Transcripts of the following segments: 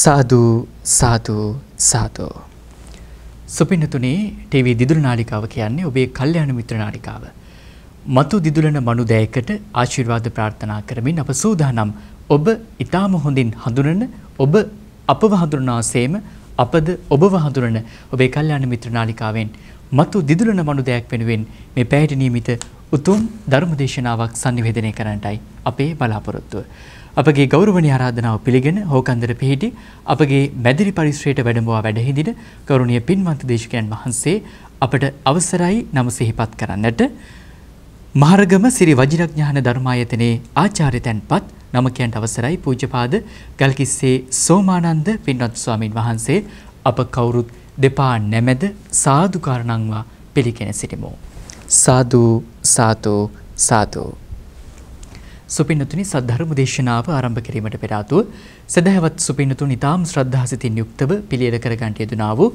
සාදු සාදු සාදු. සුපින්නතුනේ ටීවී දිදුල නාලිකාව කියන්නේ ඔබේ කල්යාණ මිත්‍ර නාලිකාව. මතු දිදුලන මනුදෑයකට ආශිර්වාද ප්‍රාර්ථනා කරමින් අප සූදානම් ඔබ ඊටාම හොඳින් හඳුනන ඔබ අපව හඳුනනාseම අපද ඔබව හඳුනන ඔබේ කල්යාණ මිත්‍ර නාලිකාවෙන් මතු දිදුලන මනුදෑයක් වෙනුවෙන් මේ පැයට නියමිත උතුම් ධර්මදේශනාවක් sannivedanaya කරන්නටයි අපේ බලාපොරොත්තුව. අපගේ ගෞරවනීය ආරාධනාව පිළිගෙන හෝකන්දර පිහිටි අපගේ මැදිරි පරිශ්‍රයට වැඩමවා වැඩහිඳින ගෞරවනීය පින්වන්ත දේශකයන් වහන්සේ අපට අවසරයි නම සිහිපත් කරන්නට මහරගම සිරි වජිරඥාන ධර්මායතනයේ ආචාර්ය තැන්පත් නමකයන්ට අවසරයි පූජ්‍යපාද ගල්කිස්සේ සෝමානන්ද පින්වත් ස්වාමින් වහන්සේ අප කවුරුත් දෙපා නැමෙද සාදුකාරණංවා පිළිගෙන සිටිමු සාදු සාතෝ සාතෝ සුපින්නතුනි සද්ධර්ම දේශනාව ආරම්භ කිරීමට පෙර ආතුව සදහවත් සුපින්නතුනි ඊටාම් ශ්‍රද්ධාසිතින් යුක්තව පිළියෙල කරගන්ට යෙදුනා වූ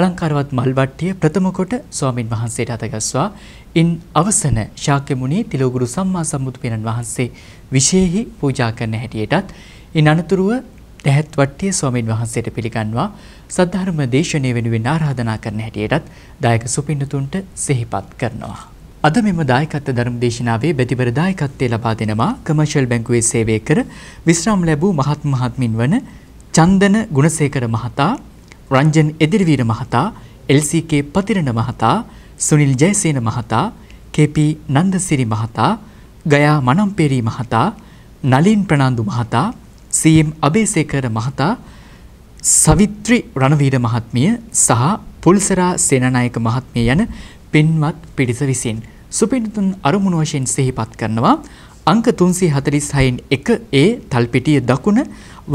අලංකාරවත් මල්වට්ටිය ප්‍රථම කොට ස්වාමින් වහන්සේට අතගස්වා ඉන් අවසන ශාක්‍ය මුනි තිලෝගුරු සම්මා සම්බුදු පිරන් වහන්සේ විශේෂෙහි පූජා කරන හැටියටත් ඉන් අනතුරුව දැහැත් වට්ටිය ස්වාමින් වහන්සේට පිළිගන්වා සද්ධර්ම දේශනය වෙනුවෙන් ආරාධනා කරන හැටියටත් දායක සුපින්නතුන්ට සිහිපත් කරනවා අද මෙම දායකත්ව ධර්ම දේශනාවේ බැතිවර දායකත්වය ලබා දෙනවා කමර්ෂල් බැංකුවේ සේවය කර විශ්‍රාම ලැබූ මහත් මහත්මින් වන චන්දන ගුණසේකර මහතා, රංජන් එදිරිවීර මහතා, LCK පතිරණ මහතා, සුනිල් ජයසේන මහතා, KP නන්දසිරි මහතා, ගයා මනම්පේරි මහතා, නලින් ප්‍රනාන්දු මහතා, CM අබේසේකර මහතා, සවිත්‍රි රණවීර මහත්මිය සහ පුල්සරා සේනනායක මහත්මිය යන පින්වත් පිරිස විසින් සුපින්තුන් අරමුණු වශයෙන් සිහිපත් කරනවා අංක 346න් 1 ඒ තල්පිටිය දකුණ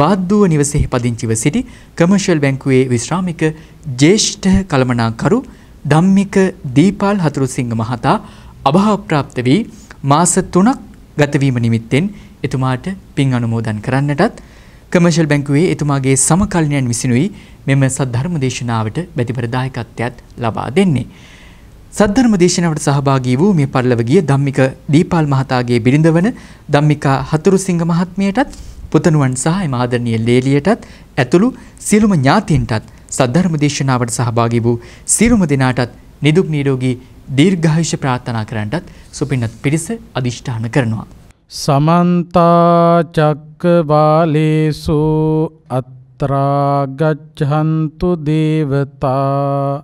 වාද්දුව නිවසේ පදිංචිව සිටි කමර්ෂල් බැංකුවේ විශ්‍රාමික ජ්‍යෙෂ්ඨ කළමනාකරු ධම්මික දීපාල් හතුරුසිංහ මහතා අභාවප්‍රාප්ත වී මාස 3ක් ගතවීම නිමිත්තෙන් එතුමාට පින් අනුමෝදන් කරන්නටත් කමර්ෂල් බැංකුවේ එතුමාගේ සමකල්නයන් විසිනුයි මෙම සද්ධර්ම දේශනාවට බැතිපර දායකත්වයක් ලබා දෙන්නේ. සද්ධර්ම දේශනාවට සහභාගී වූ මේ පරිලව ගිය ධම්මික දීපාල් මහතාගේ බිරිඳ වන ධම්මිකා හතුරුසිංහ මහත්මියටත් පුතණුවන් සහ එම ආදරණීය ලේලියටත් ඇතුළු සියලුම ඥාතීන්ටත් සද්ධර්ම දේශනාවට සහභාගී වූ සියලුම දෙනාටත් නිදුක් නිරෝගී දීර්ඝායුෂ ප්‍රාර්ථනා කරන්නටත් සුපින්නත් පිරිස අදිෂ්ඨාන කරනවා. සමන්ත චක්කවාලේසු අත්‍රා ගච්ඡන්තු දේවතා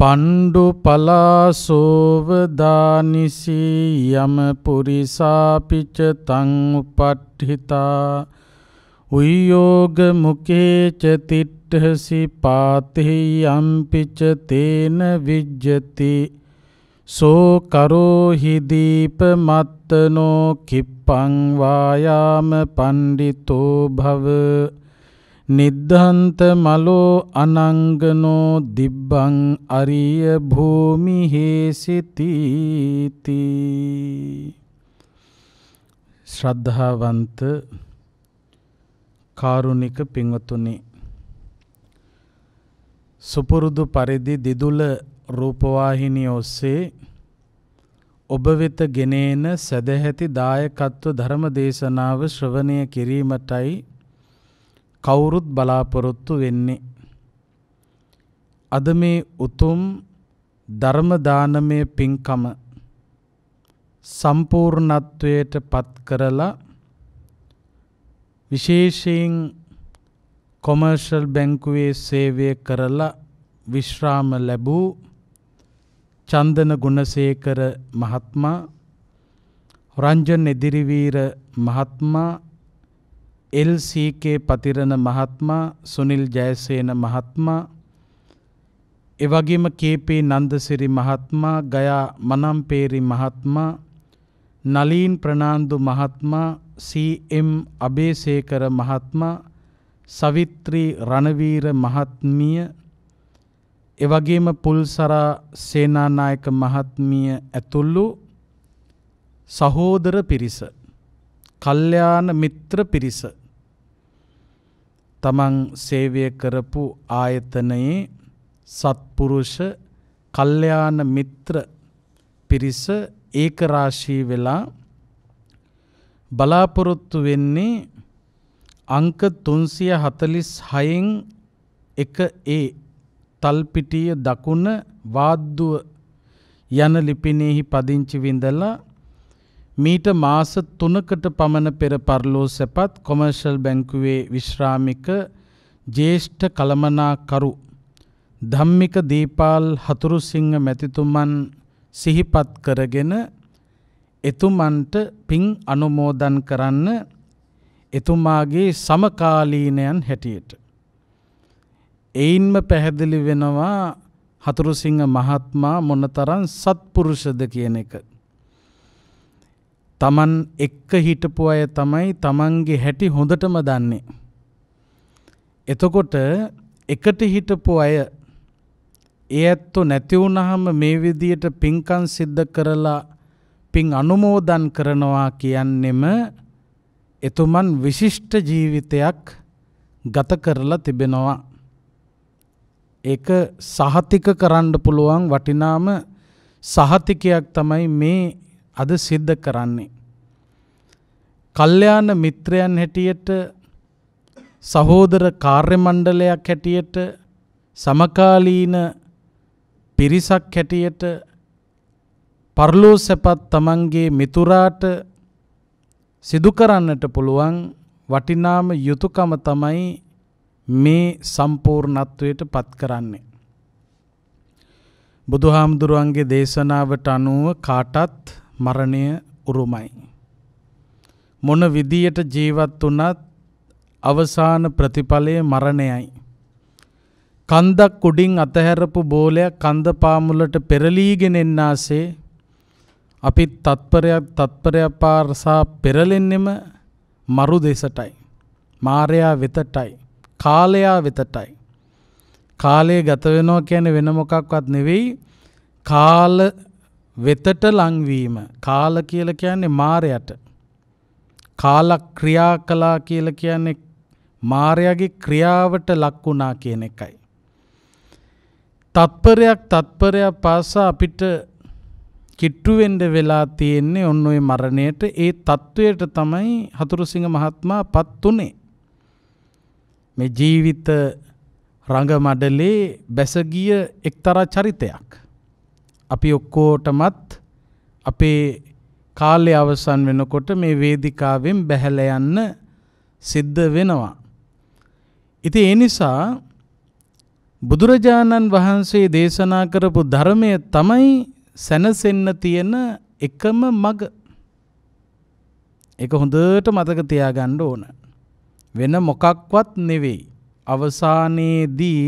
පණ්ඩු පලාසෝවදානිසී යම පුරිසාපිච තංඋපට්හිතා උයෝග මුකේචතිට්ටහසි පාතෙහි යම්පිච තේන විජ්ජති සෝ කරෝහිදීප මත්තනෝ කිප්පංවායාම පණ්ඩිතෝ භව නිද්ධන්ත මලෝ අනංගනෝ දිබ්බං අරිය භූමි හේසිතීති ශ්‍රද්ධාවන්ත කාරුණික පින්වතුනි සුපුරුදු පරිදි දිදුල රූපවාහිනිය ඔස්සේ ඔබ වෙත ගෙනේන සදැහැති දායකත්ව ධර්ම දේශනාව ශ්‍රවණය කිරීමටයි කවුරුත් බලාපොරොත්තු වෙන්නේ. අද මේ උතුම් ධර්ම දානමය පින්කම සම්පූර්ණත්වයට පත් කරලා විශේෂයෙන් කොමර්ෂල් බැංකුවේ සේවය කරලා විශ්‍රාම ලැබූ චන්දන ගුණසේකර මහත්මා රංජන් එදිරිවීර මහත්මා එල්සීකේ පතිරණ මහත්මා සුනිල් ජයසේන මහත්මා එවගේම කේපී නන්දසිරි මහත්මා ගයා මනම්පේරි මහත්මා නලීන් ප්‍රනාන්දු මහත්මා සීම් අබේසේකර මහත්මා සවිත්‍රී රණවීර මහත්මිය එවගේම පුල්සරා සේනානායක මහත්මිය ඇතුළු සහෝදර පිරිස කල්්‍යාන මිත්‍ර පිරිස තමන් සේවය කරපු ආයතනයේ සත්පුරුෂ කල්යාණ මිත්‍ර පිරිස ඒකරාශී වෙලා බලාපොරොත්තු වෙන්නේ අංක 346න් එක ඒ තල්පිටිය දකුණ වාද්දුව යන ලිපිනයෙහි පදිංචි විඳලා මීට මාස 3කට පමණ පෙර පරලෝ සැපත් කොමර්ෂල් බැංකුවේ විශ්‍රාමික ජේෂ්ඨ කළමනාකරු ධම්මික දීපාල් හතුරුසිංහ මැතිතුමන් සිහිපත් කරගෙන එතුමන්ට පින් අනුමෝදන් කරන්න එතුමාගේ සමකාලීනයන් හැටියට. එයින්ම පැහැදිලි වෙනවා හතුරුසිංහ මහත්මා මොනතරම් සත්පුරුෂද කියන එක. තමන් එක්ක හිටපු අය තමයි තමන්ගේ හැටි හොඳටම දන්නේ. එතකොට එකට හිටපු අය ඒ ඇත්තෝ නැති වුණාම මේ විදියට පින්කම් සිද්ධ කරලා පින් අනුමෝදන් කරනවා කියන්නෙම එතුමන් විශිෂ්ට ජීවිතයක් ගත කරලා තිබෙනවා. ඒක සහතික කරන්න පුළුවන් වටිනාම සහතිකයක් තමයි මේ අද සිද්ධ කරන්නේ. කල්්‍යයාන මිත්‍රයන් හැටියට සහෝදර කාර්යමණ්ඩලයක් හැටියට සමකාලීන පිරිසක් හැටියට පරලෝ සැපත් තමන්ගේ මිතුරාට සිදුකරන්නට පුළුවන් වටිනාම යුතුකම තමයි මේ සම්පූර්ණත්වයට පත් කරන්නේ. බුදුහාමුදුරුවන්ගේ දේශනාවට අනුව කාටත් මරණය උරුමයි. මොන විදියට ජීවත් වුණත් අවසාන ප්‍රතිඵලය මරණයයි. කන්දක් උඩින් අතහැරපු බෝලයක් කන්ද පාමුලට පෙරලීගෙන එන්නාසේ අපි තත්පරයක් තත්පරයක් පාරසා පෙරලෙන්නෙම මරු දෙසටයි. මාරයා වෙතටයි. කාලයා වෙතටයි. කාලය ගතවෙනවා කියන වෙන මොකක්වත් නෙවෙයි කාල වෙතට ලංවීම කාල කියල කියන්නේ මාරයට කාල ක්‍රියා කලා කියල කියන්නේ මාරයාගේ ක්‍රියාවට ලක්වුණා කියන එකයි. තත්පරයක් තත්පරයක් පාසා අපිට කිට්ටුවෙන්ඩ වෙලා තියෙන්නේ ඔන්න ඔය මරණයට ඒ තත්ත්වයට තමයි හතුරුසිංහ මහත්මා පත් වනේ. මේ ජීවිත රඟමඩලේ බැසගිය එක්තරා චරිතයක්. අපි ඔක්කෝටමත් අපේ කාලය අවසන් වෙනකොට මේ වේදිකාවෙන් බැහැල යන්න සිද්ධ වෙනවා. ඉතින් ඒ නිසා බුදුරජාණන් වහන්සේ දේශනා කරපු ධර්මය තමයි සැනසෙන්න තියෙන එකම මග. ඒක හොඳට මතක තියාගන්න ඕන. වෙන මොකක්වත් නෙවෙයි. අවසානයේදී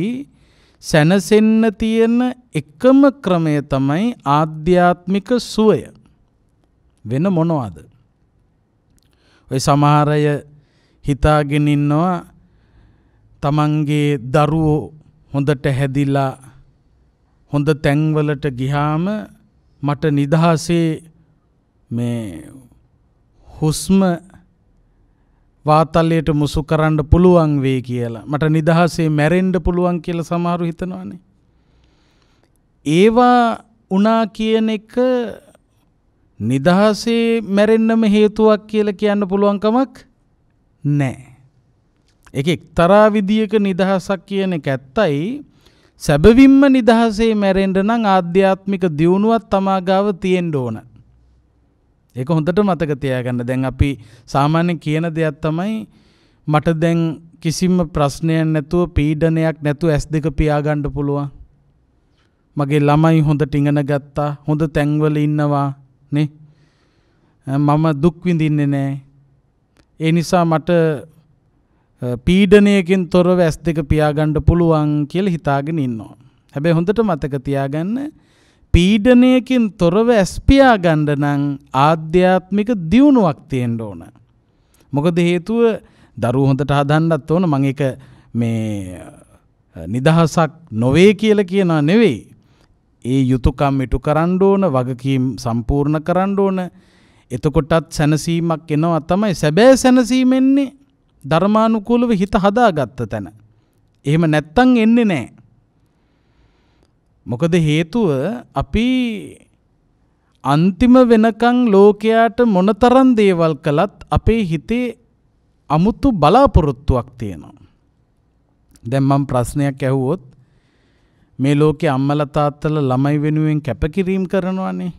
සැනසෙන්න තියෙන එකම ක්‍රමය තමයි ආධ්‍යාත්මික සුවය. වෙන මොනවද? ඔය සමහර අය හිතාගෙන ඉන්නවා තමන්ගේ දරුවෝ හොඳට හැදිලා හොඳ තැන්වලට ගිහාම මට නිදහසේ මේ හුස්ම වාතල්ලියට මුසු කරන්න පුළුවන් වේ කියලා. මට නිදහසේ මැරෙන්ඩ පුළුවන් කියල සමහරු හිතනවානේ. ඒවා උනා කියන එක නිදහසේ මැරෙන්න්නම හේතුවක් කියල කියන්න පුළුවන්කමක් නෑ. එක එක්තරා විදියක නිදහසක් කියන එක ඇත්තයි සැබවින්ම නිදහසේ මැරෙන්ඩ නම් ආධ්‍යාත්මික දියුණුවත් තමා ගාව තියෙන්න ඕන. ඒක හොඳට මතක තියාගන්න දැන් අපි සාමාන්‍ය කියන දෙයක් තමයි මට දැන් කිසිම ප්‍රශ්නයක් නැතුව පීඩනයක් නැතුව ඇස් දෙක පියාගන්න පුළුවන්. මගේ ළමයි හොඳට ඉගෙන ගත්තා. හොඳ තැන්වල ඉන්නවා නේ. මම දුක් විඳින්නේ නැහැ. ඒ නිසා මට පීඩනයකින් තොරව ඇස් දෙක පියාගන්න පුළුවන් කියලා හිතාගෙන ඉන්නවා. හැබැයි හොඳට මතක තියාගන්න පීඩනයකින් තොරව ඇස්පියා ගණ්ඩ නං ආධ්‍යාත්මික දියුණුවක් තියෙන්ට ඕන. මොකද හේතුව දරු හොඳට හදන්නත් ඕන මං එක මේ නිදහසක් නොවේ කියල කියනා නෙවෙයි. ඒ යුතුකම් ඉටු කරන්න ඕන වගකීම් සම්පූර්ණ කරන්න ඕන එතකොටත් සැනසීමක් එනවා තමයි සැබෑ සැනසීමෙන්නේ ධර්මානුකූලව හිත හදාගත්ත තැන. එහෙම නැත්තං එන්නේ නෑ. මොකද හේතුව අපි අන්තිම වෙනකන් ලෝකයාට මොනතරම් දේවල් කළත් අපේ හිතේ අමුතු බලාපොරොත්තුවක් තියෙනවා. දැන් මම ප්‍රශ්නයක් ඇහුවොත් මේ ලෝකේ අම්මලා තාත්තලා ළමයි වෙනුවෙන් කැපකිරීම කරනවානේ.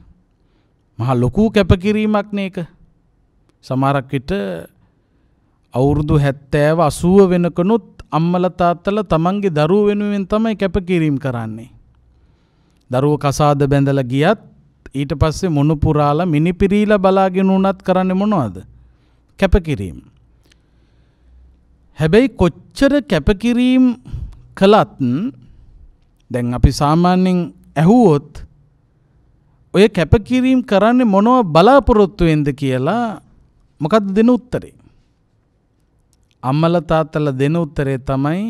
මහා ලොකු කැපකිරීමක් නේක. සමහරක් විට අවුරුදු 70 80 වෙනකනුත් අම්මලා තාත්තලා තමන්ගේ දරුවෝ වෙනුවෙන් තමයි කැපකිරීම කරන්නේ. දරුව කසාද බැඳල ගියත් ඊට පස්සේ මොනුපුරාල මිනිපිරීල බලාගෙන වුණත් කරන්න මොනවද. කැපකිරීම්. හැබැයි කොච්චර කැපකිරීම් කළත් දැන් අපි සාමාන්‍යෙන් ඇහුවොත් ඔය කැපකිරීම් කරන්නේ මොනව බලාපොරොත්තුවෙන්ද කියලා මොකද දෙන උත්තරේ. අම්මල තාත්තල දෙන උත්තරේ තමයි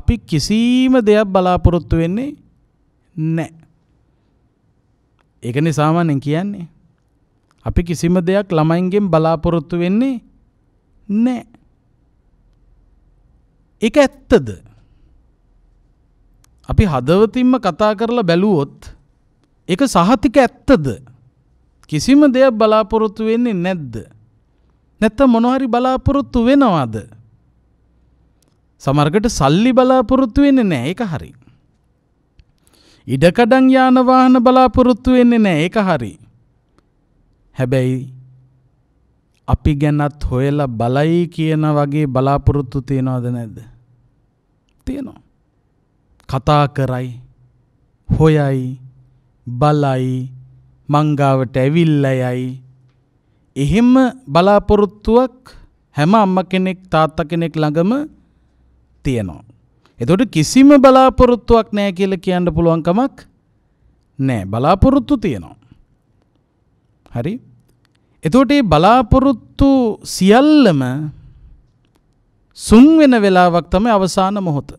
අපි කිසිීම දෙයක් බලාපොරොත්තු වෙන්නේ නෑ. ඒකනේ සාමාන්‍යයෙන් කියන්නේ. අපි කිසිම දෙයක් ළමයින්ගෙන් බලාපොරොත්තු වෙන්නේ නැහැ. ඒක ඇත්තද? අපි හදවතින්ම කතා කරලා බැලුවොත් ඒක සහතික ඇත්තද? කිසිම දෙයක් බලාපොරොත්තු වෙන්නේ නැද්ද? නැත්තම් මොනවහරි බලාපොරොත්තු වෙනවද? සමහරකට සල්ලි බලාපොරොත්තු වෙන්නේ නැහැ ඒක හරියි. ඉඩකඩන් යාන වාහන බලාපොරොත්තු වෙන්නේ නැහැ ඒක හරි. හැබැයි අපි ගැනත් හොයලා බලයි කියන වගේ බලාපොරොත්තු තියනවද නැද්ද? තියෙනවා. කතා කරයි හොයයි බලයි මංගාවට ඇවිල්ලයයි එහෙම බලාපොරොත්තුවක් හැම අම්ම කෙනෙක් තාත්තා කෙනෙක් ළඟම තියෙනවා. එතකොට කිසිම බලාපොරොත්තුවක් නැහැ කියලා කියන්න පුළුවන් කමක් නැහැ. බලාපොරොත්තු තියෙනවා. හරි? එතකොට මේ බලාපොරොත්තු සියල්ලම සුන් වෙන වෙලාවක් තමයි අවසාන මොහොත.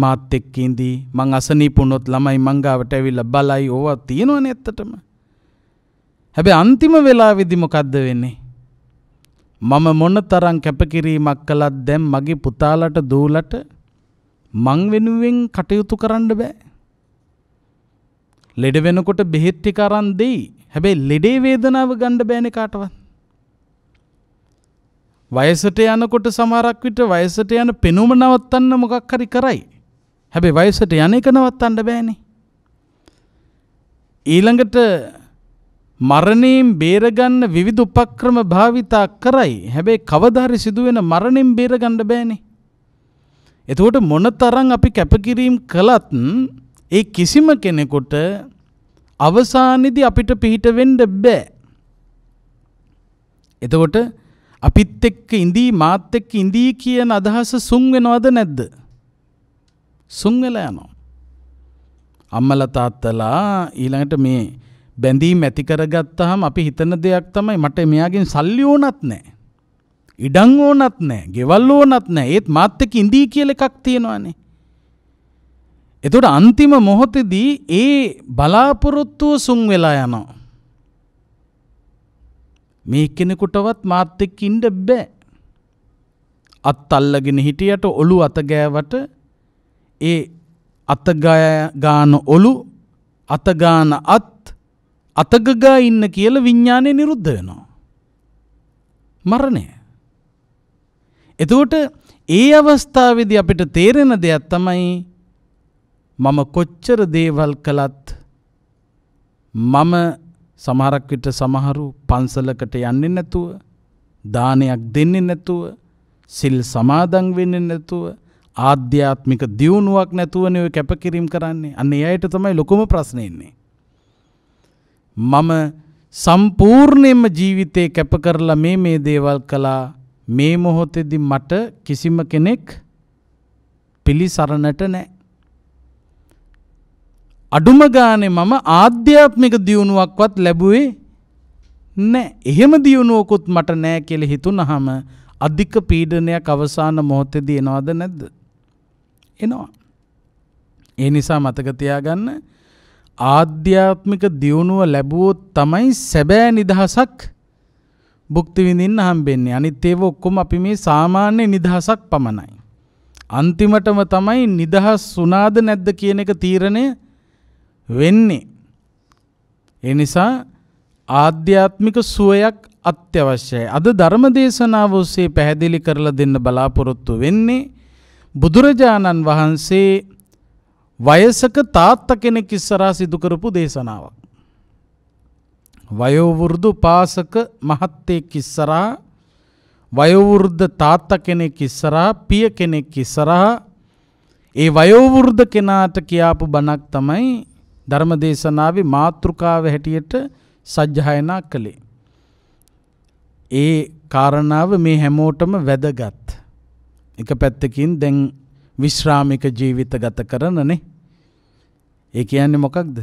මාත් එක්ක ඉඳී මං අසනීප වුණොත් ළමයි මං ගාවට ඇවිල්ලා බලයි ඕවා තියෙනවනේ ඇත්තටම. හැබැයි අන්තිම වෙලාවේදී මොකද්ද වෙන්නේ? මම මොන තරම් කැපකිරීමක් කළත් දැන් මගේ පුතාලට දූලට මං වෙනුවෙන් කටයුතු කරන්න බෑ. ලෙඩ වෙනකොට බෙහෙත් ටික අරන් දෙයි. හැබැයි ලෙඩේ වේදනාව ගන්න බෑනේ කාටවත්. වයසට යනකොට සමහරක් විට වයසට යන පෙනුම නවත්තන්න මොකක් හරි කරයි. හැබැයි වයසට යන එක නවත්තන්න බෑනේ. ඊළඟට මරණයෙන් බේරගන්න විවිධ උපක්‍රම භාවිතා කරයි. හැබැයි කවදා හරි සිදුවෙන මරණයෙන් බේරගන්න බෑනේ. එතකොට මොනතරම් අපි කැපකිරීම කළත් ඒ කිසිම කෙනෙකුට අවසානයේදී අපිට පිහිට වෙන්න බෑ. එතකොට අපිත් එක්ක ඉඳී මාත් එක්ක ඉඳී කියන අදහස සුන් වෙනවද නැද්ද? සුන් වෙලා යනවා. අම්මලා තාත්තලා ඊළඟට මේ බැඳීම් ඇති කරගත්තහම අපි හිතන දෙයක් තමයි මට මෙයාගෙන් සල්ලි ඕනත් නැහැ. ඉඩම් ඕනත් නැහැ. ගෙවල් ඕනත් නැහැ. ඒත් මාත් එක්ක ඉඳී කියලා එකක් තියෙනවානේ. එතකොට අන්තිම මොහොතේදී ඒ බලාපොරොත්තුව සුන් වෙලා යනවා. මේ කෙනෙකුටවත් මාත් එක්ක ඉන්න බෑ. අත් අල්ලගෙන හිටියට ඔලු අත ගෑවට ඒ අත ගාන ඔලු අත ගාන අත් අතගගා ඉන්න කියල විඤ්ඥානය නිරුද්ධ වෙනවා. මරණය. එතුවට ඒ අවස්ථාවද අපිට තේරෙන දෙයක් තමයි මම කොච්චර දේවල් කළත් මම සමහරක් විට සමහරු පන්සලකට යන්නේ නැතුව දානයක් දෙන්නේ නැතුව සිල් සමාදන් වෙන්නේ නැතුව ආධ්‍යාත්මික දියුණුවක් නැතුවනේ ඔය කැපකිරීම කරන්නේ අන්න ඒ අයට තමයි ලොකුම ප්‍රශ්නේ ඉන්නේ මම සම්පූර්ණයෙන්ම ජීවිතේ කැප කරලා මේ මේ දේවල් කළා මේ මොහොතේදී මට කිසිම කෙනෙක් පිළිසරණට නැහැ. අඩුම ගානේ මම ආධ්‍යාත්මික දියුණුවක්වත් ලැබුවේ නැහැ. එහෙම දියුණුවකුත් මට නැහැ කියලා හිතුනහම අධික පීඩනයක් අවසාන මොහොතේදී එනවද නැද්ද? එනවා. ඒ නිසා මතක තියාගන්න ආධ්‍යාත්මික දියුණුව ලැබුවොත් තමයි සැබෑ නිදහසක් භුක්ති විඳින්න හම්බෙන්නේ. අනිත් ඒව ඔක්කොම අපි මේ සාමාන්‍ය නිදහසක් පමණයි. අන්තිමටම තමයි නිදහස් වුණාද නැද්ද කියන එක තීරණය වෙන්නේ. ඒ නිසා ආධ්‍යාත්මික සුවයක් අත්‍යවශ්‍යයි. අද ධර්ම දේශනාව ඔස්සේ පැහැදිලි කරලා දෙන්න බලාපොරොත්තු වෙන්නේ බුදුරජාණන් වහන්සේ වයසක තාත්ත කෙනෙක් ඉස්සරා සිදුකරපු දේශනාවක්. වයෝවෘදු පාසක මහත්තයෙක් ඉස්සරා වයවෘද්ධ තාත්ත කෙනෙක් ඉස්සරා පිය කෙනෙක් ඉස්සරහා ඒ වයෝවෘද්ධ කෙනාට කියාපු බණක් තමයි ධර්ම දේශනාව මාතෘකාව හැටියට සජ්්‍යයනා කළේ. ඒ කාරණාව මේ හැමෝටම වැදගත්. එක පැත්තකින් දැන් විශ්‍රාමික ජීවිත ගත කරනනේ. ඒ කියන්නේ මොකක්ද?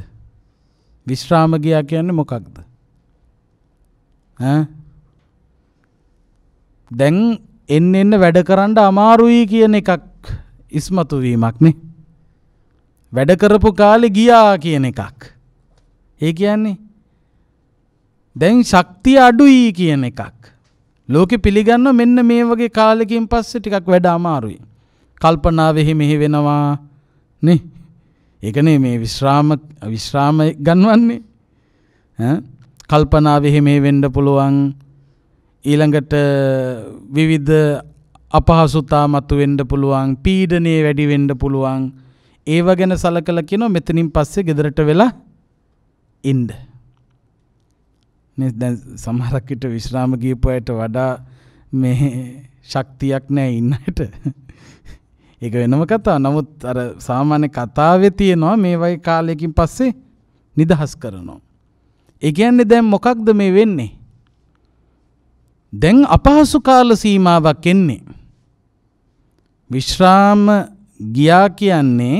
විශ්‍රාම ගියා කියන්නේ මොකක්ද? ඈ දැන් එන්න එන්න වැඩ කරන්න අමාරුයි කියන එකක් ඉස්මතු වීමක් නේ. වැඩ කරපු කාලේ ගියා කියන එකක්. ඒ කියන්නේ දැන් ශක්තිය අඩුයි කියන එකක්. ලෝකෙ පිළිගන්න මෙන්න මේ වගේ කාලෙකින් පස්සේ ටිකක් වැඩ අමාරුයි. කල්පනාවෙහි මෙහි වෙනවා නේ. ඒකනේ මේ විශ්‍රාම විශ්‍රාම ගන්වන්නේ. ඈ කල්පනාවෙහි මෙහි වෙන්න පුළුවන්. ඊළඟට විවිධ අපහසුතා මතුවෙන්න පුළුවන්, පීඩනය වැඩි වෙන්න පුළුවන්. ඒව ගැන සලකලා කියනවා මෙතනින් පස්සේ ගෙදරට වෙලා ඉන්න. මේ දැන් සමහරක් විට විශ්‍රාම ගියපු අයට වඩා මේ ශක්තියක් නැහැ ඉන්නට. ඒක වෙනම කතා නමුත් අර සාමාන්‍ය කතාවේ තියෙනවා මේ වගේ කාලයකින් පස්සේ නිදහස් කරනවා. ඒ කියන්නේ දැන් මොකක්ද මේ වෙන්නේ? දැන් අපහසු කාල සීමාවක් එන්නේ. විශ්‍රාම ගියා කියන්නේ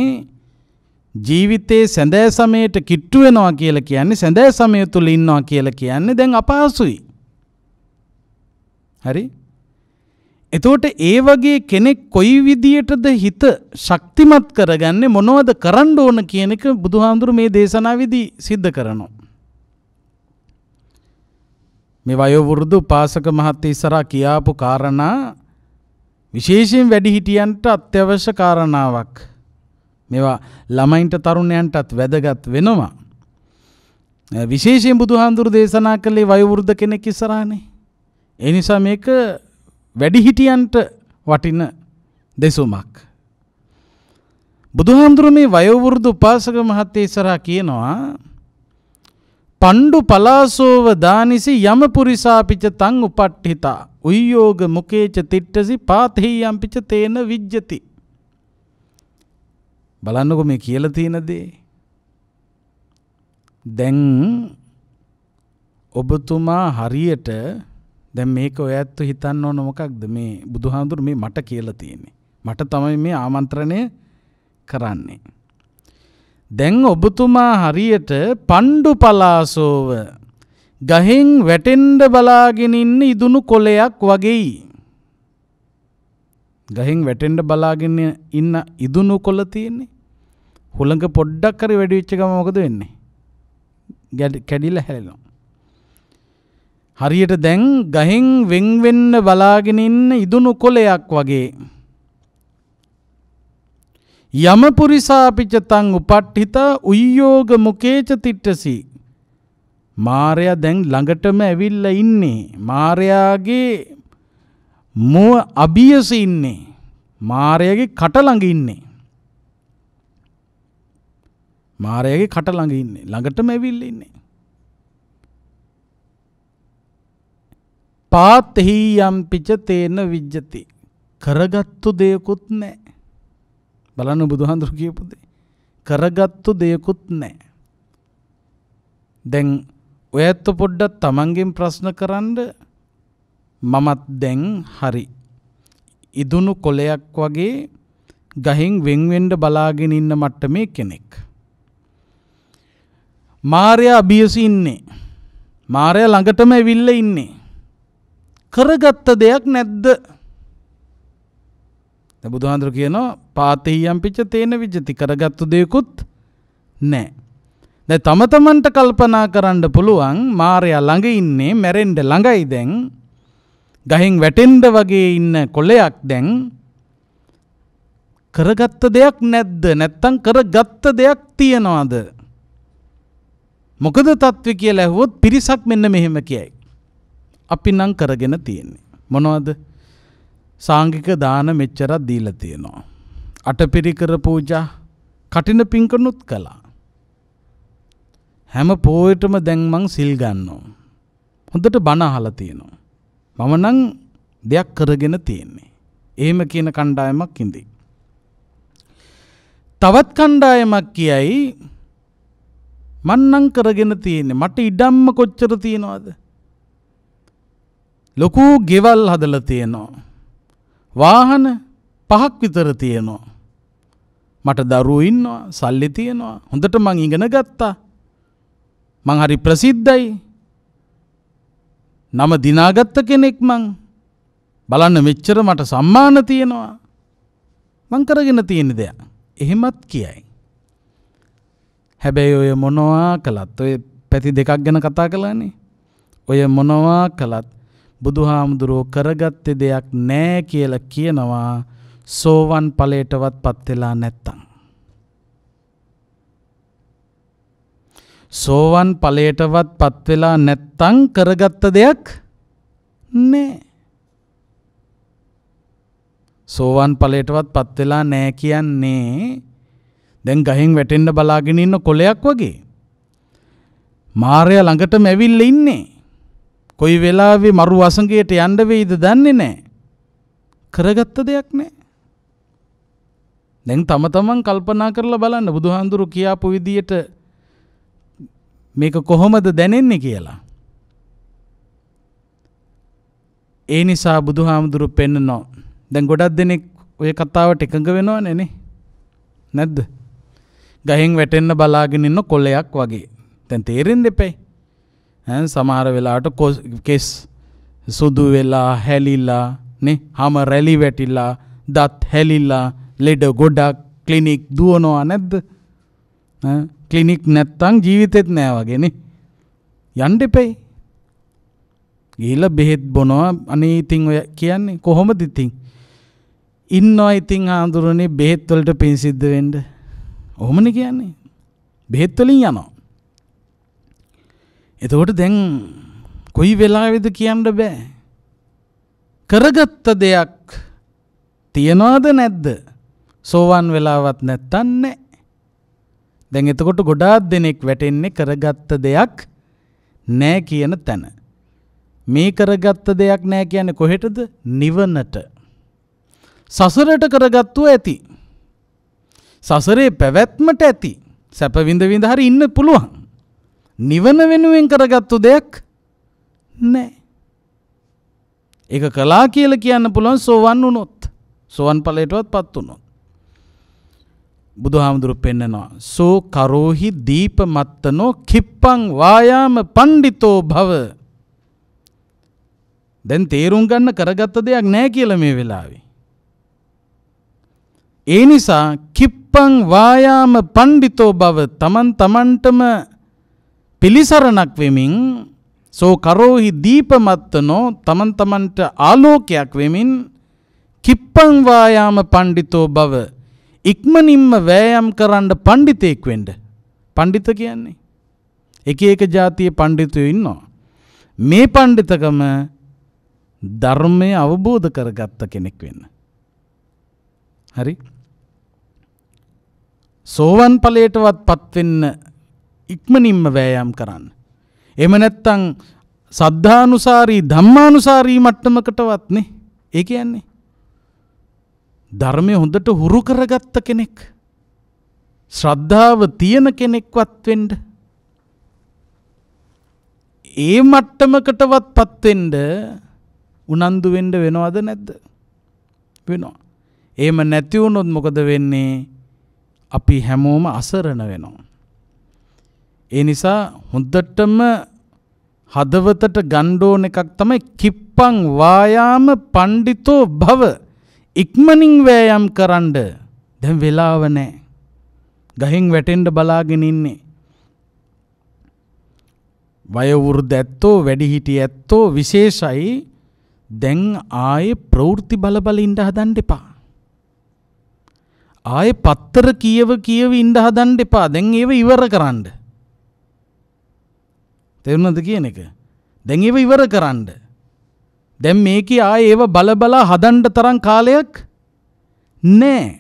ජීවිතයේ සැඳෑ සමයට කිට්ටු වෙනවා කියලා කියන්නේ සැඳෑ සමය තුල ඉන්නවා කියලා කියන්නේ දැන් අපහසුයි. හරි? එතකොට ඒ වගේ කෙනෙක් කොයි විදියටද හිත ශක්තිමත් කරගන්නේ මොනවද කරන්න ඕන කියන එක බුදුහාමුදුරු මේ දේශනාවේදී සිද්ධ කරනවා. මේ වයෝවෘද්ධ පාසක මහත්තය ඉස්සරහා කියාපු කාරණා විශේෂයෙන් වැඩිහිටියන්ට අත්‍යවශ්‍ය කාරණාවක්. මේවා ළමයින්ට තරුණයන්ටත් වැදගත් වෙනවා. විශේෂයෙන් බුදුහාමුදුරු දේශනා කළේ වයෝවෘද්ධ කෙනෙක් ඉස්සරහානේ. ඒ නිසා මේක වැඩිහිටියන්ට වටින දෙසුමක්. බුදුහාමුදුරුවෝ මේ වයෝවෘද්ධ උපාසක මහත්තයා ඉස්සරහා කියනවා පණ්ඩු පලාසෝව දානිසි යම පුරිසාපිච තං උපට්ඨිතා උයෝග මුකේච තිට්ටසි පාතෙහි යම්පිච තේන විජ්ජති බලන්නකො මේ කියලා තියෙන දේ දැන් ඔබතුමා හරියට දැන් මේක ඔය ඇත්තු හිතන්න ඕන මොකක්ද මේ බුදුහාඳුර මේ මට කියලා තියෙන්නේ. මට තමයි මේ ආමන්ත්‍රණය කරන්නේ. දැන් ඔබතුමා හරියට පණ්ඩු පලාසෝව ගහෙන් වැටෙන්ඩ බලාගෙන ඉන්න ඉදුණු කොලයක් වගෙයි. ගහෙන් වැටෙන්ඩ බලාගෙන ඉන්න ඉදුණු කොල තියෙන්නේ. හුළඟ පොඩ්ඩක් හරි වැඩිවිච්ච ගම මොකද වෙන්නේ? කැඩිලා හැලෙනවා. හරියට දැන් ගහෙන් වෙන් වෙන්න බලාගෙන ඉන්න ඉදුණු කොලයක් වගේ යම පුරිසාපිච තං උපට්ඨිත උයෝග මුකේච තිට්ඨසි මාර්යා දැන් ළඟටම ඇවිල්ලා ඉන්නේ මාර්යාගේ මුව අබියස ඉන්නේ මාර්යාගේ කට ළඟ ඉන්නේ මාර්යාගේ කට ළඟ ඉන්නේ ළඟටම ඇවිල්ලා ඉන්නේ පාතෙහි යම්පිච තේන විජ්ජති. කරගත්තු දෙයකුත් නෑ. බලන්න බුදුහඳුරු කියපු දේ. කරගත්තු දෙයකුත් නෑ. දැන් ඔය ඇත්ත පොඩ්ඩක් තමන්ගෙන් ප්‍රශ්න කරන්න මමත් දැන් හරි. ඉදුණු කොලයක් වගේ ගහින් වෙන්වෙන්ඩ බලාගෙන ඉන්න මට්ටමේ කෙනෙක්. මාරයා අභියස ඉන්නේ. මාරය ළඟටම ඇවිල්ල ඉන්නේ. කරගත්ත දෙයක් නැද්ද? බුදුහාඳුර කියනවා පාතෙහියම් පිච්ච තේන විජ්ජති කරගත්තු දෙයකුත් නැහැ. දැන් තම තමන්ට කල්පනා කරන්න පුළුවන් මාර්යා ළඟ ඉන්නේ මැරෙන්න ළඟයි දැන් ගහෙන් වැටෙන්න වගේ ඉන්න කොළයක් දැන් කරගත්ත දෙයක් නැද්ද නැත්තම් කරගත්ත දෙයක් තියනවාද මොකද තත්ත්වය කියලා ඇහුවොත් පිරිසක් මෙන්න මෙහෙම කියයි අපි නම් කරගෙන තියෙන්නේ. මොනවද සාංගික දාන මෙච්චරත් දීලා තියෙනවා. අටපිරිකර පූජා කටින පින්කනුත් කළා. හැම පෝයටම දැන් මං සිල් ගන්නවා. හොඳට බණ අහලා තියෙනවා. මම නම් දෙයක් කරගෙන තියෙන්නේ. එහෙම කියන කණ්ඩායමක් ඉඳී. තවත් කණ්ඩායමක් කියයි මන්නම් කරගෙන තියෙන්නේ. මට ඉඩම්ම කොච්චර තියෙනවද? ලොකු ගෙවල් හදල තියෙනවා. වාහන පහක් විතර තියෙනවා. මට දරුවෝ ඉන්නවා සල්ලි තියෙනවා හොඳට මං ඉගෙන ගත්තා. මං හරි ප්‍රසිද්ධයි. නම දිනාගත්ත කෙනෙක් මං බලන්න මෙච්චර මට සම්මාන තියෙනවා. මං කරගෙන තියෙන දෙයක්. එහෙමත් කියයි. හැබැයි ඔය මොනවා කළත් ඔය පැති දෙකක් ගැන කතා කළානේ. ඔය මොනවා කළත් බුදුහාමුදුරෝ කරගත්තේ දෙයක් නෑ කියලා කියනවා සෝවන් ඵලයටවත් පත් වෙලා නැත්තම්. සෝවන් ඵලයටවත් පත් වෙලා නැත්තම් කරගත්ත දෙයක් නෑ. සෝවන් ඵලයටවත් පත් වෙලා නෑ කියන්නේ දැන් ගහෙන් වැටෙන්න බලාගෙන ඉන්න කොලයක් වගේ. මාරය ළඟටම ඇවිල්ලා ඉන්නේ. කොයි වෙලාවේ මරු වසඟයට යන්න වෙයිද දන්නේ නැහැ. කරගත්ත දෙයක් නැහැ. දැන් තම තමන් කල්පනා කරලා බලන්න බුදුහාඳුරු කියාපු විදියට මේක කොහොමද දැනෙන්නේ කියලා. ඒ නිසා බුදුහාමුදුරු පෙන්නනවා. දැන් ගොඩක් දෙනෙක් ඔය කතාවට එකඟ වෙනවනේ නේ. නැද්ද? ගහෙන් වැටෙන්න බලාගෙන ඉන්න කොළයක් වගේ. දැන් තේරෙන්න දෙපැයි. සමහර වෙලාට කෙස් සුදු වෙලා හැලිලා නේ හම රැලි වැටිලා දත් හැලිලා ලෙඩ ගොඩක් ක්ලිනික් දුවනවා නැද්ද ක්ලිනික් නැත්තං ජීවිතෙත් නෑ වගෙන යන්ඩ එපෙයි ගිහිල්ලා බෙහෙත් බොනවා අනේ ඉතින් ඔය කියන්නේ කොහොමද ඉතින් ඉන්නවා ඉතින් ආඳුරනේ බෙහෙත් වලට පින් සිද්ධ වෙන්න. ඔහොමනේ කියන්නේ. බෙහෙත් වලින් යනවා. එතකොට දැන් කොයි වෙලාවෙද කියන්න බෑ. කරගත්ත දෙයක් තියනවාද නැද්ද? සෝවන් වෙලාවත් නැත්තන් නැහැ. දැන් එතකොට ගොඩාක් දෙනෙක් වැටෙන්නේ කරගත්ත දෙයක් නැහැ කියන තැන. මේ කරගත්ත දෙයක් නැහැ කියන්නේ කොහෙටද? නිවනට. සසරට කරගත්තු ඇති. සසරේ පැවැත්මට ඇති. සැප විඳ විඳ හරි ඉන්න පුළුවන්. නිවන වෙනුවෙන් කරගත්තු දෙයක් නෑ. ඒක කලා කියල කියන්න පුළුවන් සෝවන් වුනොත් සෝවන් පලේටුවත් පත් වුනොත්. බුදු හාමුදුරු පෙන්නනවා. සෝ කරෝහි දීප මත්තනෝ කිප්පං වායාම පණ්ඩිතෝ භව. දැන් තේරුම් ගන්න කරගත්ත දෙයක් නෑ කියල මේ වෙලාවේ. ඒ නිසා කිප්පං වායාම පණ්ඩිතෝ බව තමන් තමන්ටම පිළිසරණක් වෙමින් සෝ කරෝහි දීපමත්තනෝ තමන් තමන්ට ආලෝකයක් වෙමින් කිප්පං වායාම පඬිතෝ බව ඉක්මනින්ම වෑයම් කරන්න පඬිතෙක් වෙන්න. පඬිත කියන්නේ එක එක જાතියේ පඬිතුයෝ ඉන්නවා. මේ පඬිතකම ධර්මය අවබෝධ කරගත්ත කෙනෙක් වෙන්න. හරි? සෝවන් ඵලයටවත් පත් වෙන්න ඉක්මනින්ම වෑයම් කරන්න. එම නැත්තං සද්ධානුසාරී ධම්මානුසාරී මට්ටමකටවත්නේ ඒ කියන්නේ. ධර්මය හොඳට හුරු කරගත්ත කෙනෙක්. ශ්‍රද්ධාව තියෙන කෙනෙක්වත් වෙන්ඩ. ඒ මට්ටමකටවත් පත්වෙන්ඩ උනන්දු වෙන්ඩ වෙනවද නැද්ද. වෙනවා. ඒම නැතිවුණොත් මොකද වෙන්නේ අපි හැමෝම අසරණ වෙනවා. ඒ නිසා හොඳටම හදවතට ගණ්ඩෝන එකක් තමයි කිප්පං වායාම පණ්ඩිතෝ භව ඉක්මනින් වෑයම් කරන්න දැන් වෙලාව නැහැ. ගහෙන් වැටෙන්න බලාගෙන ඉන්නේ. වයවෘද ඇත්තෝ වැඩිහිටි ඇත්තෝ විශේෂයි දැන් ආයේ ප්‍රවෘත්ති බල බල ඉඳ හදන්න එපා. ආයේ පත්තර කියව කියව ඉඳ හදන්න එපා. දැන් ඒව ඉවර කරන්න. තෙරුණද කියන එක. දැන් ඒව ඉවර කරන්න. දැන් මේකේ ආයේ ඒව බලබලා හදන්න තරම් කාලයක් නෑ.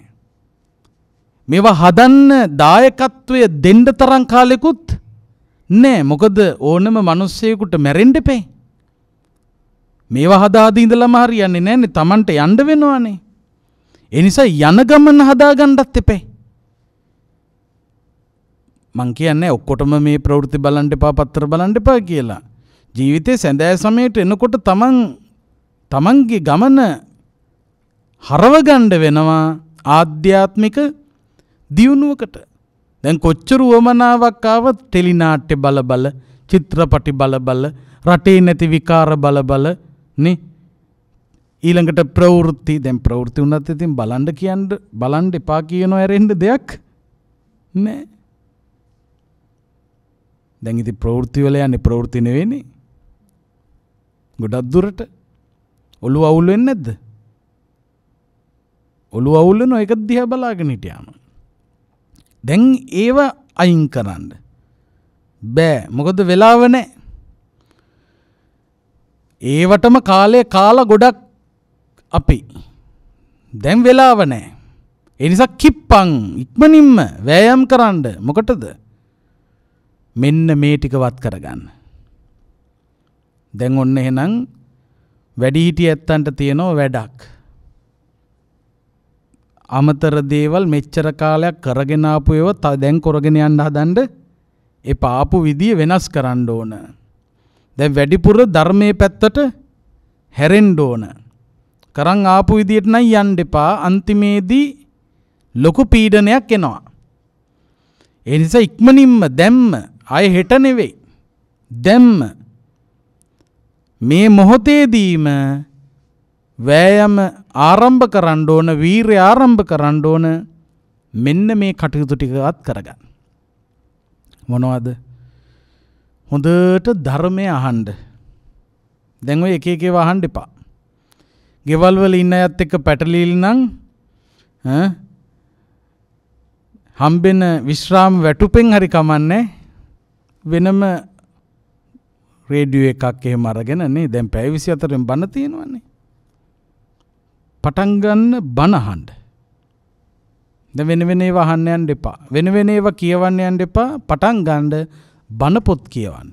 මේවා හදන්න දායකත්වය දෙන්න තරම් කාලෙකුත් නෑ. මොකද ඕනම මිනිස්සෙකුට මැරෙන්න එපේ. මේවා හදා හදා ඉඳලාම හරියන්නේ නැන්නේ. Tamanට යන්න වෙනවානේ. ඒ නිසා යන ගමන හදා ගන්නත් එපේ. මං කියන්නේ ඔක්කොටම මේ ප්‍රවෘත්ති බලන්න එපා පත්තර බලන්න එපා කියලා. ජීවිතේ සැඳෑ සමයට එනකොට තමන් තමන්ගේ ගමන හරවගණ්ඩ වෙනවා ආධ්‍යාත්මික දියුණුවකට. දැන් කොච්චර වුවමනාවක් ආවත් ටෙලිනාට්‍ය බල බල චිත්‍රපටි බල බල රටේ නැති විකාර බල බල නේ ඊළඟට ප්‍රවෘත්ති දැන් ප්‍රවෘත්ති වුණත් ඉතින් බලන්න කියන්න බලන්න එපා කියනවා ඇරෙන්න දෙයක් නෑ දැන් ඉති ප්‍රවෘතිවල යන්න ප්‍රවෘතිනවෙන්නේ ගොඩක් දුරට ඔලු අවුල් වෙන්න ඇද්ද ඔලු අවුල්ල නො එක දිහ බලාගෙනටයාම දැන් ඒව අයින් කරන්න බෑ මොකද වෙලාව නෑ ඒවටම කාලය කාලා ගොඩක් අපි දැන් වෙලාව නෑ එනිසා කිප්පං ඉක්මනින්ම වෑයම් කරන්න මොකටද මෙන්න මේ ටික වත් කරගන්න. දැන් ඔන්න එහෙනම් වැඩිහිටිය ඇත්තන්ට තියෙනවා වැඩක්. අමතර දේවල් මෙච්චර කාලයක් කරගෙන ආපු ඒවා දැන් කරගෙන යන්න හදන්න එපා ආපු විදිය වෙනස් කරන්න ඕන. දැන් වැඩිපුර ධර්මයේ පැත්තට හැරෙන්න ඕන. කරන් ආපු විදියට නම් යන්න එපා. අන්තිමේදී ලොකු පීඩනයක් එනවා. ඒ නිසා ඉක්මනින්ම දැම්ම අය හෙට නෙවෙයි. දැම්ම මේ මොහොතේදීම වෑයම ආරම්භ කරන්න ඕන වීරය ආරම්භ කරන්න ඕන මෙන්න මේ කටයුතු ටිකවත් කරගන්න. මොනවද? හොඳට ධර්මය අහන්න. දැන් ඔය එක එක ඒවා අහන්න එපා. ගෙවල් වල ඉන්න අයත් එක්ක පැටලීලි නම් හම්බෙන විශ්‍රාම වැටුපෙන් හරි කමන්නේ. වෙනම රේඩියෝ එකක් එහෙම අරගෙන නේ දැන් පැය 24න් බණ තියෙනවනේ. පටන් ගන්න බණ අහන්න. දැන් වෙන වෙන ඒවා අහන්න යන්න එපා. වෙන වෙන ඒවා කියවන්න යන්න එපා. පටන් ගන්න බණ පොත් කියවන්න.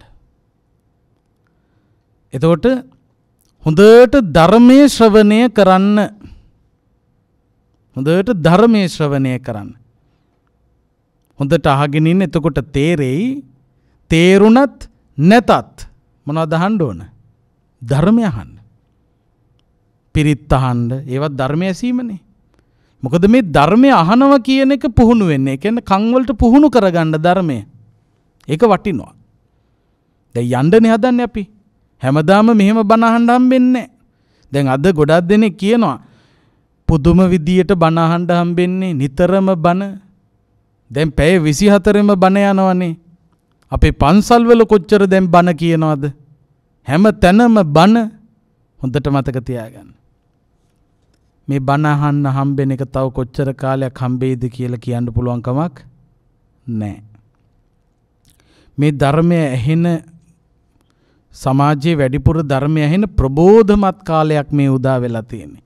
එතකොට හොඳට ධර්මයේ ශ්‍රවණය කරන්න. හොඳට ධර්මයේ ශ්‍රවණය කරන්න. හොඳට අහගෙන ඉන්න එතකොට තේරෙයි තේරුණත් නැතත් මොනවද අහන්න ඕන? ධර්මය අහන්න. පිරිත් අහන්න, ඒවත් ධර්මය ඇසීමනේ. මොකද මේ ධර්මය අහනවා කියන එක පුහුණු වෙන්නේ. ඒ කියන්නේ කන් වලට පුහුණු කරගන්න ධර්මය. ඒක වටිනවා. දැන් යන්නනේ හදන්නේ අපි. හැමදාම මෙහෙම බණ අහන්න හම්බෙන්නේ නැහැ. දැන් අද ගොඩක් දෙනෙක් කියනවා පුදුම විදියට බණ අහන්න හම්බෙන්නේ නිතරම බණ. දැන් පැය 24ෙම බණ යනවනේ. අපේ පන්සල්වල කොච්චර දැන් බණ කියනවද? හැම තැනම බණ හොඳට මතක තියාගන්න. මේ බණ අහන්න හම්බෙන එක තව කොච්චර කාලයක් හම්බෙයිද කියලා කියන්න පුළුවන් කමක් නැහැ. මේ ධර්මය ඇහෙන සමාජයේ වැඩිපුර ධර්මය ඇහෙන ප්‍රබෝධමත් කාලයක් මේ උදා වෙලා තියෙන්නේ.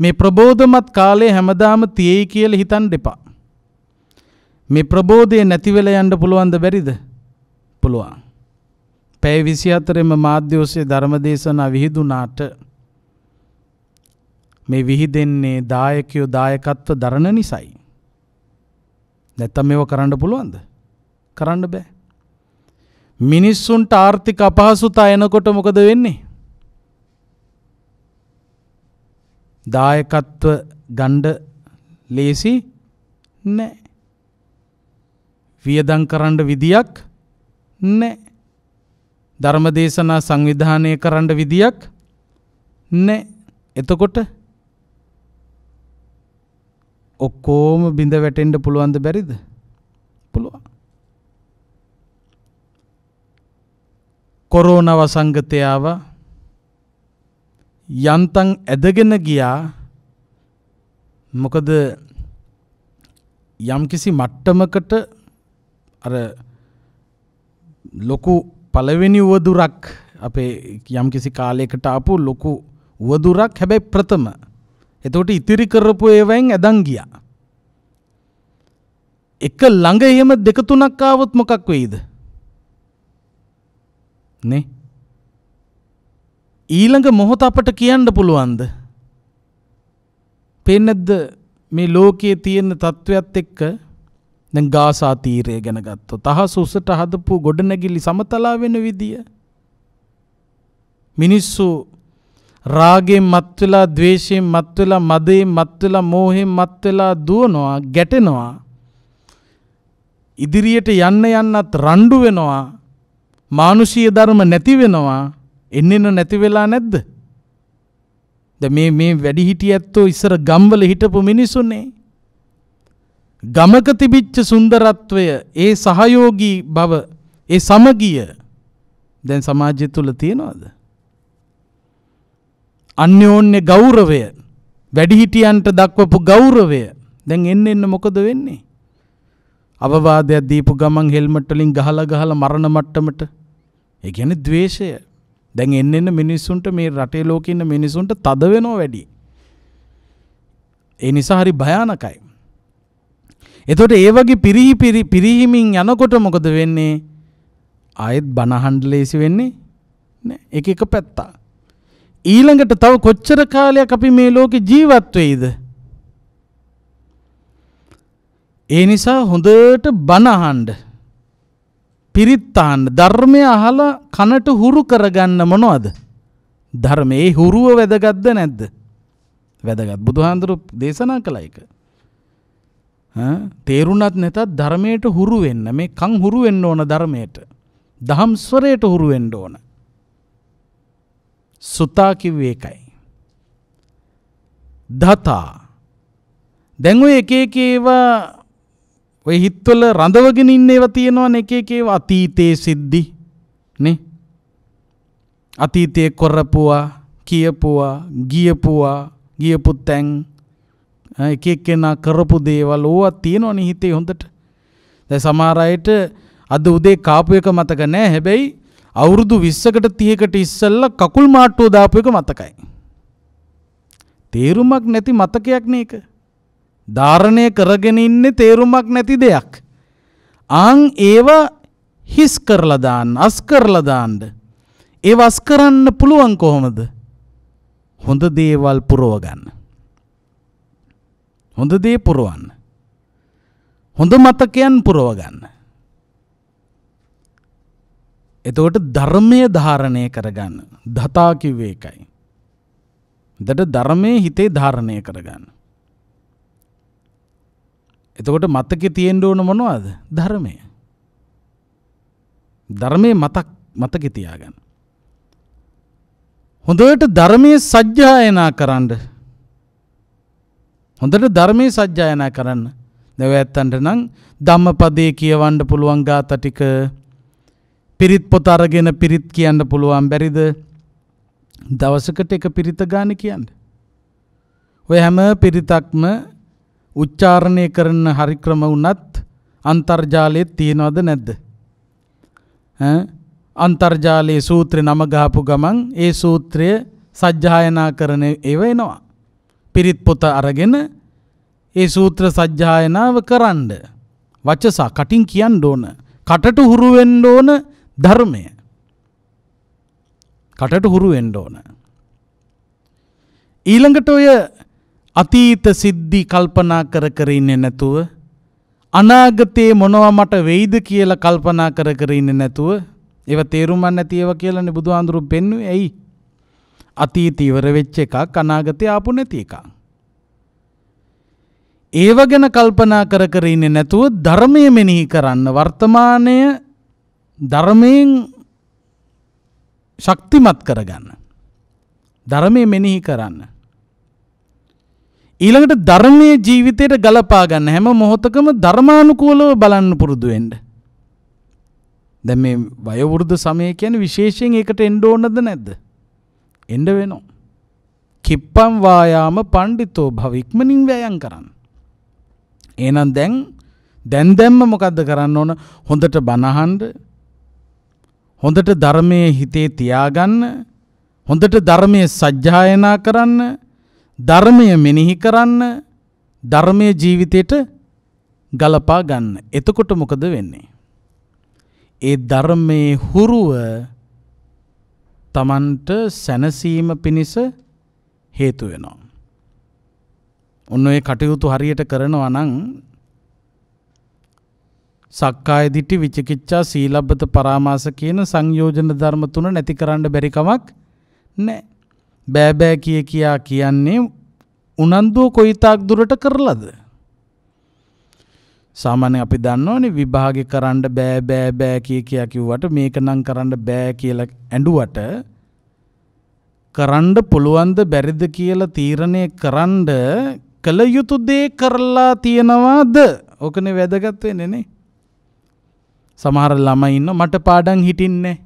මේ ප්‍රබෝධමත් කාලේ හැමදාම තියෙයි කියලා හිතන්න එපා. මේ ප්‍රබෝධය නැති වෙලා යන්න පුළුවන්ද බැරිද? පුළුවන්. පැය විසි අතරෙම මාධ්‍යෝසේ ධර්මදේශනා විහිදුනාට මේ විහිදෙන්නේ දායකයෝ දායකත්ව දරණ නිසයි. නැත්තම් මේව කරන්න පුළුවන්ද? කරන්න බෑ. මිනිස්සුන්ට ආර්ථික අපහසුතා එනකොට මොකද වෙන්නේ? දායකත්ව ගණ්ඩ ලේසි නෑ. වියදම් කරන්න විදියක් නෑ. ධර්මදේශනා සංවිධානය කරන්න විදියක් නෑ. එතකොට ඔක්කෝම බිඳ වැටෙන්ට පුළුවන්ද බැරිද? පුළුවන්. කොරෝනා වසංගතයාව යන්තම් ඇදගෙන ගියා මොකද යම්කිසි මට්ටමකට අර ලොකු පළවෙනි වදුරක් අපේ යම් කිසි කාලයකට ආපු ලොකු වදුරක් හැබැයි ප්‍රථම. එතකොට ඉතිරි කරපු ඒවයින් ඇදන් ගියා. එක ළඟ එහෙම දෙක තුනක් ආවොත් මොකක් වෙයිද? නේ? ඊළඟ මොහොත අපට කියන්න පුළුවන්ද? පේන්නේ නැද්ද මේ ලෝකයේ තියෙන තත්වයක් එක්ක දැන් ගාසා තීරය ගැන ගත්තොත් අහස උසට හදපු ගොඩනැගිලි සමතලා වෙන විදිය මිනිස්සු රාගයෙන් මත් වෙලා ద్వේෂයෙන් මත් වෙලා මදයෙන් මත් වෙලා මෝහයෙන් මත් වෙලා දුවනවා ගැටෙනවා ඉදිරියට යන්න යන්නත් රණ්ඩු වෙනවා මානුෂීය ධර්ම නැති වෙනවා එන්නෙන නැති වෙලා නැද්ද ද මේ මේ වැඩිහිටියැත්තෝ ඉස්සර ගම්වල හිටපු මිනිසුනේ ගමක තිබිච්ච සුන්දරත්වය ඒ සහයෝගී බව ඒ සමගිය දැන් සමාජය තුළ තියෙනවද? අන්‍යෝන්‍ය ගෞරවය වැඩිහිටියන්ට දක්වපු ගෞරවය දැන් එන්න එන්න මොකද වෙන්නේ? අවවාදයක් දීපු ගමන් හෙල්මට් වලින් ගහලා ගහලා මරණ මට්ටමට ඒ කියන්නේ द्वේෂය. දැන් එන්න එන්න මිනිස්සුන්ට මේ රටේ ලෝකේ ඉන්න මිනිස්සුන්ට තද වෙනවා වැඩි. ඒ නිසා හරි භයානකයි. එතකොට ඒ වගේ පිරිහි පිරිහිමින් යනකොට මොකද වෙන්නේ? ආයෙත් බනහඬ ලේසි වෙන්නේ නෑ. එක එක පැත්ත. ඊළඟට තව කොච්චර කාලයක් අපි මේ ලෝකේ ජීවත් වෙයිද? ඒ නිසා හොඳට බනහඬ පිරිත් අහන්න ධර්මය අහලා කනට හුරු කරගන්න මොනවද? ධර්මයේ හුරුව වැදගත්ද නැද්ද? වැදගත්. බුදුහාඳුරු දේශනා කළා ඒක. තේරුණත් නැතත් ධර්මයට හුරු වෙන්න මේ කං හුරු වෙන්න ඕන ධර්මයට. දහම් ස්වරයට හුරු වෙන්න ඕන. සුතා කිව්වේ ඒකයි. දතා දැන් ඔය එක එක ඒවා ඔය හිත්වල රඳවගෙන ඉන්න ඒවා තියෙනවනේ එක එක ඒවා අතීතයේ සිද්ධි නේ අතීතයේ කරපුවා කියපුවා ගියපුවා ගියපු තැන් එක එක්කෙනා කරපු දේවල් ඕවා තියෙනවනේ හිතේ හොඳට. දැන් සමහර අයට අද උදේ කාපු එක මතක නෑ. හැබැයි අවුරුදු 20කට 30කට ඉස්සෙල්ලා කකුල් මාට්ටුව දාපු එක මතකයි. තේරුමක් නැති මතකයක් නේක. ධාරණය කරගෙන ඉන්නේ තේරුමක් නැති දෙයක්. ආන් ඒවා හිස් කරලා දාන්න, අස් කරලා දාන්න. ඒව අස් කරන්න පුළුවන් කොහොමද? හොඳ දේවල් පුරව ගන්න. හොඳ දේ පුරවන්න. හොඳ මතකයන් පුරව ගන්න. එතකොට ධර්මය ධාරණය කරගන්න. දතා කිව්වේ එකයි. දට ධර්මයේ හිතේ ධාරණය කරගන්න. එතකොට මතකේ තියෙන්න ඕන මොනවද? ධර්මය. ධර්මයේ මතක් මතකේ තියාගන්න. හොඳට ධර්මයේ සජ්ජායනා කරන්න හොඳට ධර්මයේ සජ්ජායනා කරන්න. දැන් ඇත්තන්ට නම් ධම්මපදයේ කියවන්න පුළුවන් ગાත ටික පිරිත් පොත අරගෙන පිරිත් කියන්න පුළුවන් බැරිද? දවසකට එක පිරිත ගානේ කියන්න. ඔය හැම පිරිතක්ම උච්චාරණය කරන හරි ක්‍රම වුණත් අන්තර්ජාලයේ තියනවද නැද්ද? ඈ අන්තර්ජාලයේ සූත්‍රේ නම ගහපු ගමන් ඒ සූත්‍රය සජ්ජායනා කරන ඒව එනවා. පිරිත් පොත අරගෙන ඒ සූත්‍ර සජ්ජායනාව කරන්න. වචසා කටින් කියන්න ඕන. කටට හුරු වෙන්න ඕන ධර්මය. කටට හුරු වෙන්න ඕන. ඊළඟට ඔය අතීත සිද්ධි කල්පනා කර කර ඉන්නේ නැතුව අනාගතේ මොනවා මට වෙයිද කියලා කල්පනා කර කර ඉන්නේ නැතුව ඒව තේරුම් ගන්න නැති ඒවා කියලානේ බුදුහාඳුරු පෙන්වුවේ. ඇයි? අතීත ඉවර වෙච්ච එකක් අනාගතේ ආපු නැති එකක්. ඒව ගැන කල්පනා කර කර ඉන්නේ නැතුව ධර්මය මෙනෙහි කරන්න වර්තමානය ධර්මයෙන් ශක්තිමත් කරගන්න. ධර්මය මෙනෙහි කරන්න. ඊළඟට ධර්මයේ ජීවිතයට ගලපා ගන්න හැම මොහොතකම ධර්මානුකූලව බලන්න පුරුදු වෙන්න. දැන් මේ වයෝවෘද්ධ සමය කියන්නේ විශේෂයෙන් ඒකට එන්න ඕනද නැද්ද? එන්න වෙනවා. කිප්පම් වායාම පඬිතෝ භව ඉක්මනින් වෑයම් කරන්න. එහෙනම් දැන් දැන් දැම්ම මොකද්ද කරන්න ඕන? හොඳට බනහඬ හොඳට ධර්මයේ හිතේ තියාගන්න හොඳට ධර්මයේ සජ්ජායනා කරන්න ධර්මය මෙනෙහි කරන්න ධර්මයේ ජීවිතයට ගලපා ගන්න. එතකොට මොකද වෙන්නේ? ඒ ධර්මයේ හුරුව තමන්ට සැනසීම පිණිස හේතු වෙනවා. ඔන්න ඔය කටයුතු හරියට කරනවා නම් සක්කාය දිට්ඨි විචිකිච්ඡා සීලබ්බත පරාමාස කියන සංයෝජන ධර්ම තුන නැති කරන්න බැරි කමක් නැහැ. බෑ බෑ කිය කියා කියන්නේ උනන්දුව කොයිතාක් දුරට කරලාද? සාමාන්‍ය අපි දන්නවනේ විභාග කරන්න බෑ බෑ බෑ කිය කියා කිව්වට මේක නම් කරන්න බෑ කියලා ඇඬුවට කරන්න පුළුවන්ද බැරිද කියලා තීරණය කරන්න කළ යුතු දේ කරලා තියනවාද? ඔකනේ වැදගත් වෙන්නේ නේ. සමහර ළමයි ඉන්න මට පාඩම් හිටින්නේ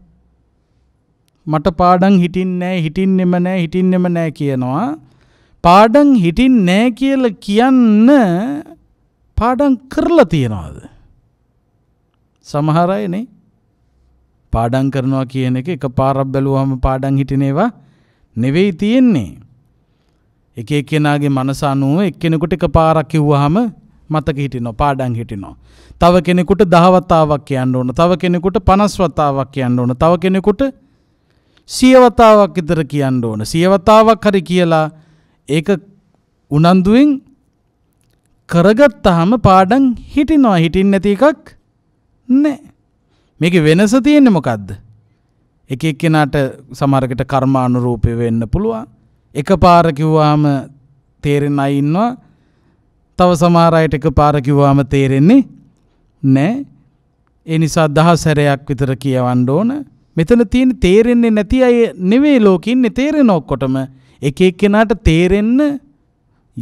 මට පාඩම් හිටින්නේ හිටින්නෙම නෑ හිටින්නෙම නෑ කියනවා පාඩම් හිටින්නේ නෑ කියලා කියන්න පාඩම් කරලා තියෙනවද? සමහර අයනේ පාඩම් කරනවා කියන එක එකපාරක් බැලුවම පාඩම් හිටිනේවා නෙවෙයි තියෙන්නේ. එක එක්කෙනාගේ මනස අනුව එක්කෙනෙකුට එකපාරක් කිව්වහම මතක හිටිනවා පාඩම් හිටිනවා. තව කෙනෙකුට 10 වතාවක් කියන්න ඕන. තව කෙනෙකුට 50 වතාවක් කියන්න ඕන. තව කෙනෙකුට 100 වතාවක් විතර කියන්න ඕන. 100 වතාවක් හරි කියලා ඒක උනන්දුවෙන් කරගත්තාම පාඩම් හිටිනවා හිටින් නැති එකක් නෑ. මේක වෙනස තියෙන්නේ මොකද්ද? එක එක්කෙනාට සමහරකට කර්මානුරූපී වෙන්න පුළුවන්. එකපාර කිව්වාම තේරෙන අය ඉන්නවා. තව සමහර අයට එකපාර කිව්වාම තේරෙන්නේ නෑ. ඒ නිසා දහස් හැරයක් විතර කියවන්න ඕන. මෙතන තියෙන තේරෙන්නේ නැති අය නෙවෙයි ලෝකෙ ඉන්නේ තේරෙන ඔක්කොටම එක එක්කෙනාට තේරෙන්න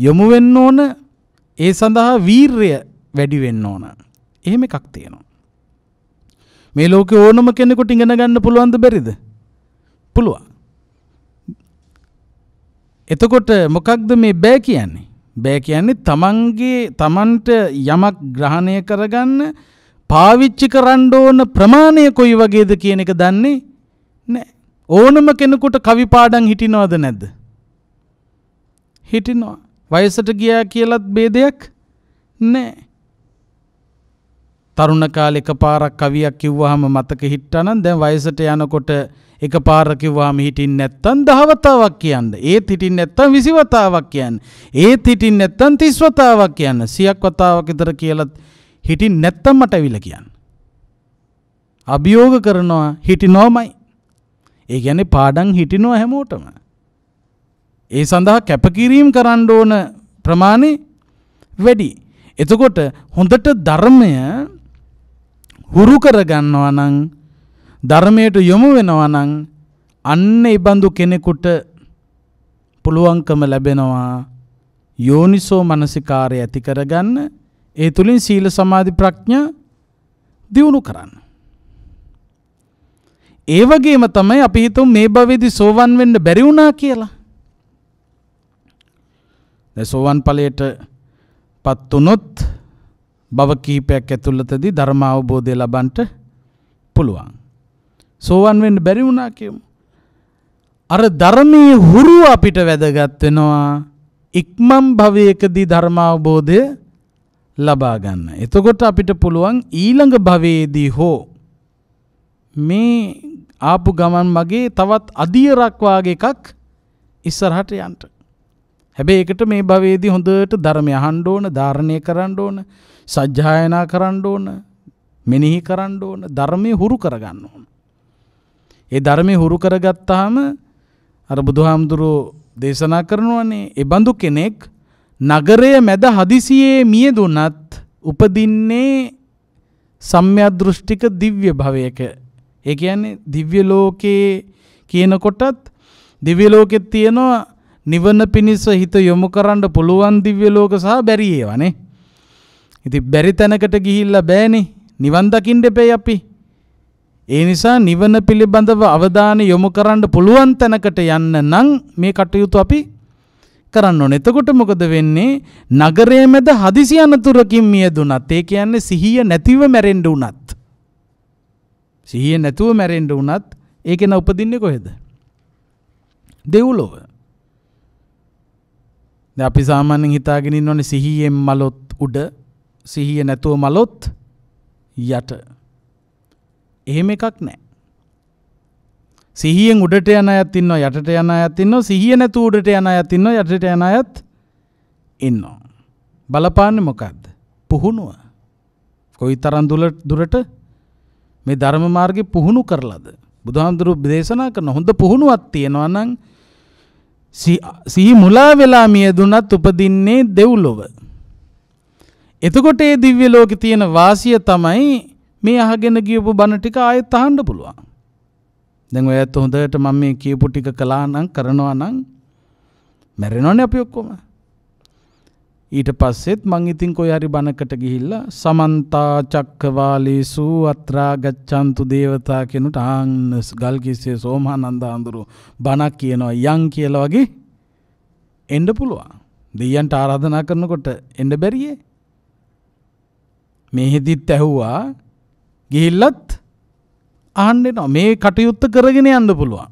යොමු වෙන්න ඕන ඒ සඳහා වීර්ය වැඩි වෙන්න ඕන. එහෙම එකක් තියෙනවා. මේ ලෝකේ ඕනම කෙනෙකුට ඉගෙන ගන්න පුළුවන්ද බැරිද? පුළුවන්. එතකොට මොකක්ද මේ බෑ කියන්නේ? බෑ කියන්නේ තමන්ගේ තමන්ට යමක් ග්‍රහණය කරගන්න පාවිච්චි කරන්න ඕන ප්‍රමාණය කොයි වගේද කියන එක දන්නේ නැහැ. ඕනම කෙනෙකුට කවි පාඩම් හිටිනවද නැද්ද? හිටිනවා. වයසට ගියා කියලත් ભેදයක් නැහැ. තරුණ කාලේ එකපාරක් කවියක් කිව්වහම මතක හිටානම් දැන් වයසට යනකොට එකපාර කිව්වහම හිටින් නැත්තම් දහවතාවක් කියන්න. ඒත් හිටින් නැත්තම් 20 වතාවක් කියන්න. ඒත් හිටින් නැත්තම් 30 වතාවක් කියන්න. 100ක් වතාවක් විතර කියලත් හිටින් නැත්තම් මට ඇවිල්ලා කියන්න. අභියෝග කරනවා හිටිනෝමයි. ඒ කියන්නේ පාඩම් හිටිනවා හැමෝටම. ඒ සඳහා කැපකිරීම් කරන්න ඕන ප්‍රමාණය වැඩි. එතකොට හොඳට ධර්මය හුරු කරගන්නවා නම් ධර්මයට යොමු වෙනවා නම් අන්න ඒ බඳු කෙනෙකුට පුළුවන්කම ලැබෙනවා යෝනිසෝ මනසිකාරය ඇති කරගන්න ඒ තුලින් සීල සමාධි ප්‍රඥා දියුණු කරන්න. ඒ වගේම තමයි අපි හිතමු මේ භවෙදි සෝවන් වෙන්න බැරි වුණා කියලා. සෝවන් ඵලයට පත් වුනොත් භව කීපයක් ඇතුළතදී ධර්ම අවබෝධය ලබන්නට පුළුවන්. සෝවන් වෙන්න බැරි වුණා කියමු. අර ධර්මයේ හුරුව අපිට වැදගත් වෙනවා. ඉක්මම් භවයකදී ධර්ම අවබෝධය ලබා ගන්න. එතකොට අපිට පුළුවන් ඊළඟ භවයේදී හෝ මේ ආපු ගමන් මගේ තවත් අදියරක් වාගේ එකක් ඉස්සරහට යන්න. හැබැයි ඒකට මේ භවයේදී හොඳට ධර්මය අහන්න ඕන, ධාරණය කරන්න ඕන, සජ්ජායනා කරන්න ඕන, මෙනෙහි කරන්න ඕන, ධර්මයේ හුරු කරගන්න ඕන. ඒ ධර්මයේ හුරු කරගත්තාම අර බුදුහාමුදුරෝ දේශනා කරනවානේ, "ඒ බඳු කෙනෙක් නගරය මැද හදිසියේ මියදුනත් උපදින්නේ සම්්‍යදෘෂ්ටික දිව්‍ය භවයක." ඒ කියන්නේ දිව්‍ය ලෝකයේ කියනකොටත් දිව්‍ය ලෝකෙත් තියෙනවා නිවන පිණිස හිත යොමු කරන්න පුළුවන් දිව්‍ය ලෝක සහ බැරි ඒවානේ. ඉතින් බැරි තැනකට ගිහිල්ලා බෑනේ. නිවන් දකින්න එපේ අපි. ඒ නිසා නිවන පිළිබඳව අවධානය යොමු කරන්න පුළුවන් තැනකට යන්න නම් මේ කටයුතු අපි කරන්න ඕනේ. එතකොට මොකද වෙන්නේ? නගරයේ මැද හදිසි අනතුරකින් මියදුනත් ඒ කියන්නේ සිහිය නැතිව මැරෙන්න උනත්. සිහිය නැතුව මැරෙන්න උනත් ඒ කෙනා උපදින්නේ කොහෙද? දෙව්ලොව. දැන් අපි සාමාන්‍යයෙන් හිතාගෙන ඉන්නෝනේ සිහියෙන් මලොත් උඩ සිහිය නැතුව මලොත් යට. එහෙම එකක් නැහැ. සිහියෙන් උඩට යන අයත් ඉන්නවා යටට යන අයත් ඉන්නවා සිහිය නැතුව උඩට යන අයත් ඉන්නවා යටට යන අයත් ඉන්නවා. බලපාන්නේ මොකද්ද? පුහුණුව. කොයි තරම් දුරට මේ ධර්ම මාර්ගේ පුහුණු කරලාද? බුදුහාමුදුරු දේශනා කරන හොඳ පුහුණුවක් තියෙනවා නම් සිහි මුලා වෙලා මියදුනත් උපදින්නේ දෙව්ලොව. එතකොට ඒ දිව්‍ය ලෝකේ තියෙන වාසිය තමයි මේ අහගෙන ගියපු බණ ටික ආයෙත් අහන්න පුළුවන්. දැන් ඔයත් හොඳට මම මේ කියපු ටික කළා නම් කරනවා නම් මැරෙනවනේ අපි ඔක්කොම. ඊට පස්සෙත් මං ඉතින් කොයි හරි බණකට ගිහිල්ලා සමන්තා චක්කවාලේසු අත්‍රා ගච්ඡන්තු දේවතා කෙනුට ආන්න ගල් කිස්සේ සෝමානන්ද අඳුරු බණක් කියනවා යන් කියලා වගේ එන්න පුළුවන්. දෙයයන්ට ආරාධනා කරනකොට එන්න බැරියේ. මෙහෙදිත් ඇහුවා ගිහිල්ලත් අහන්න එනවා. මේ කටයුත්ත කරගෙන යන්න පුළුවන්.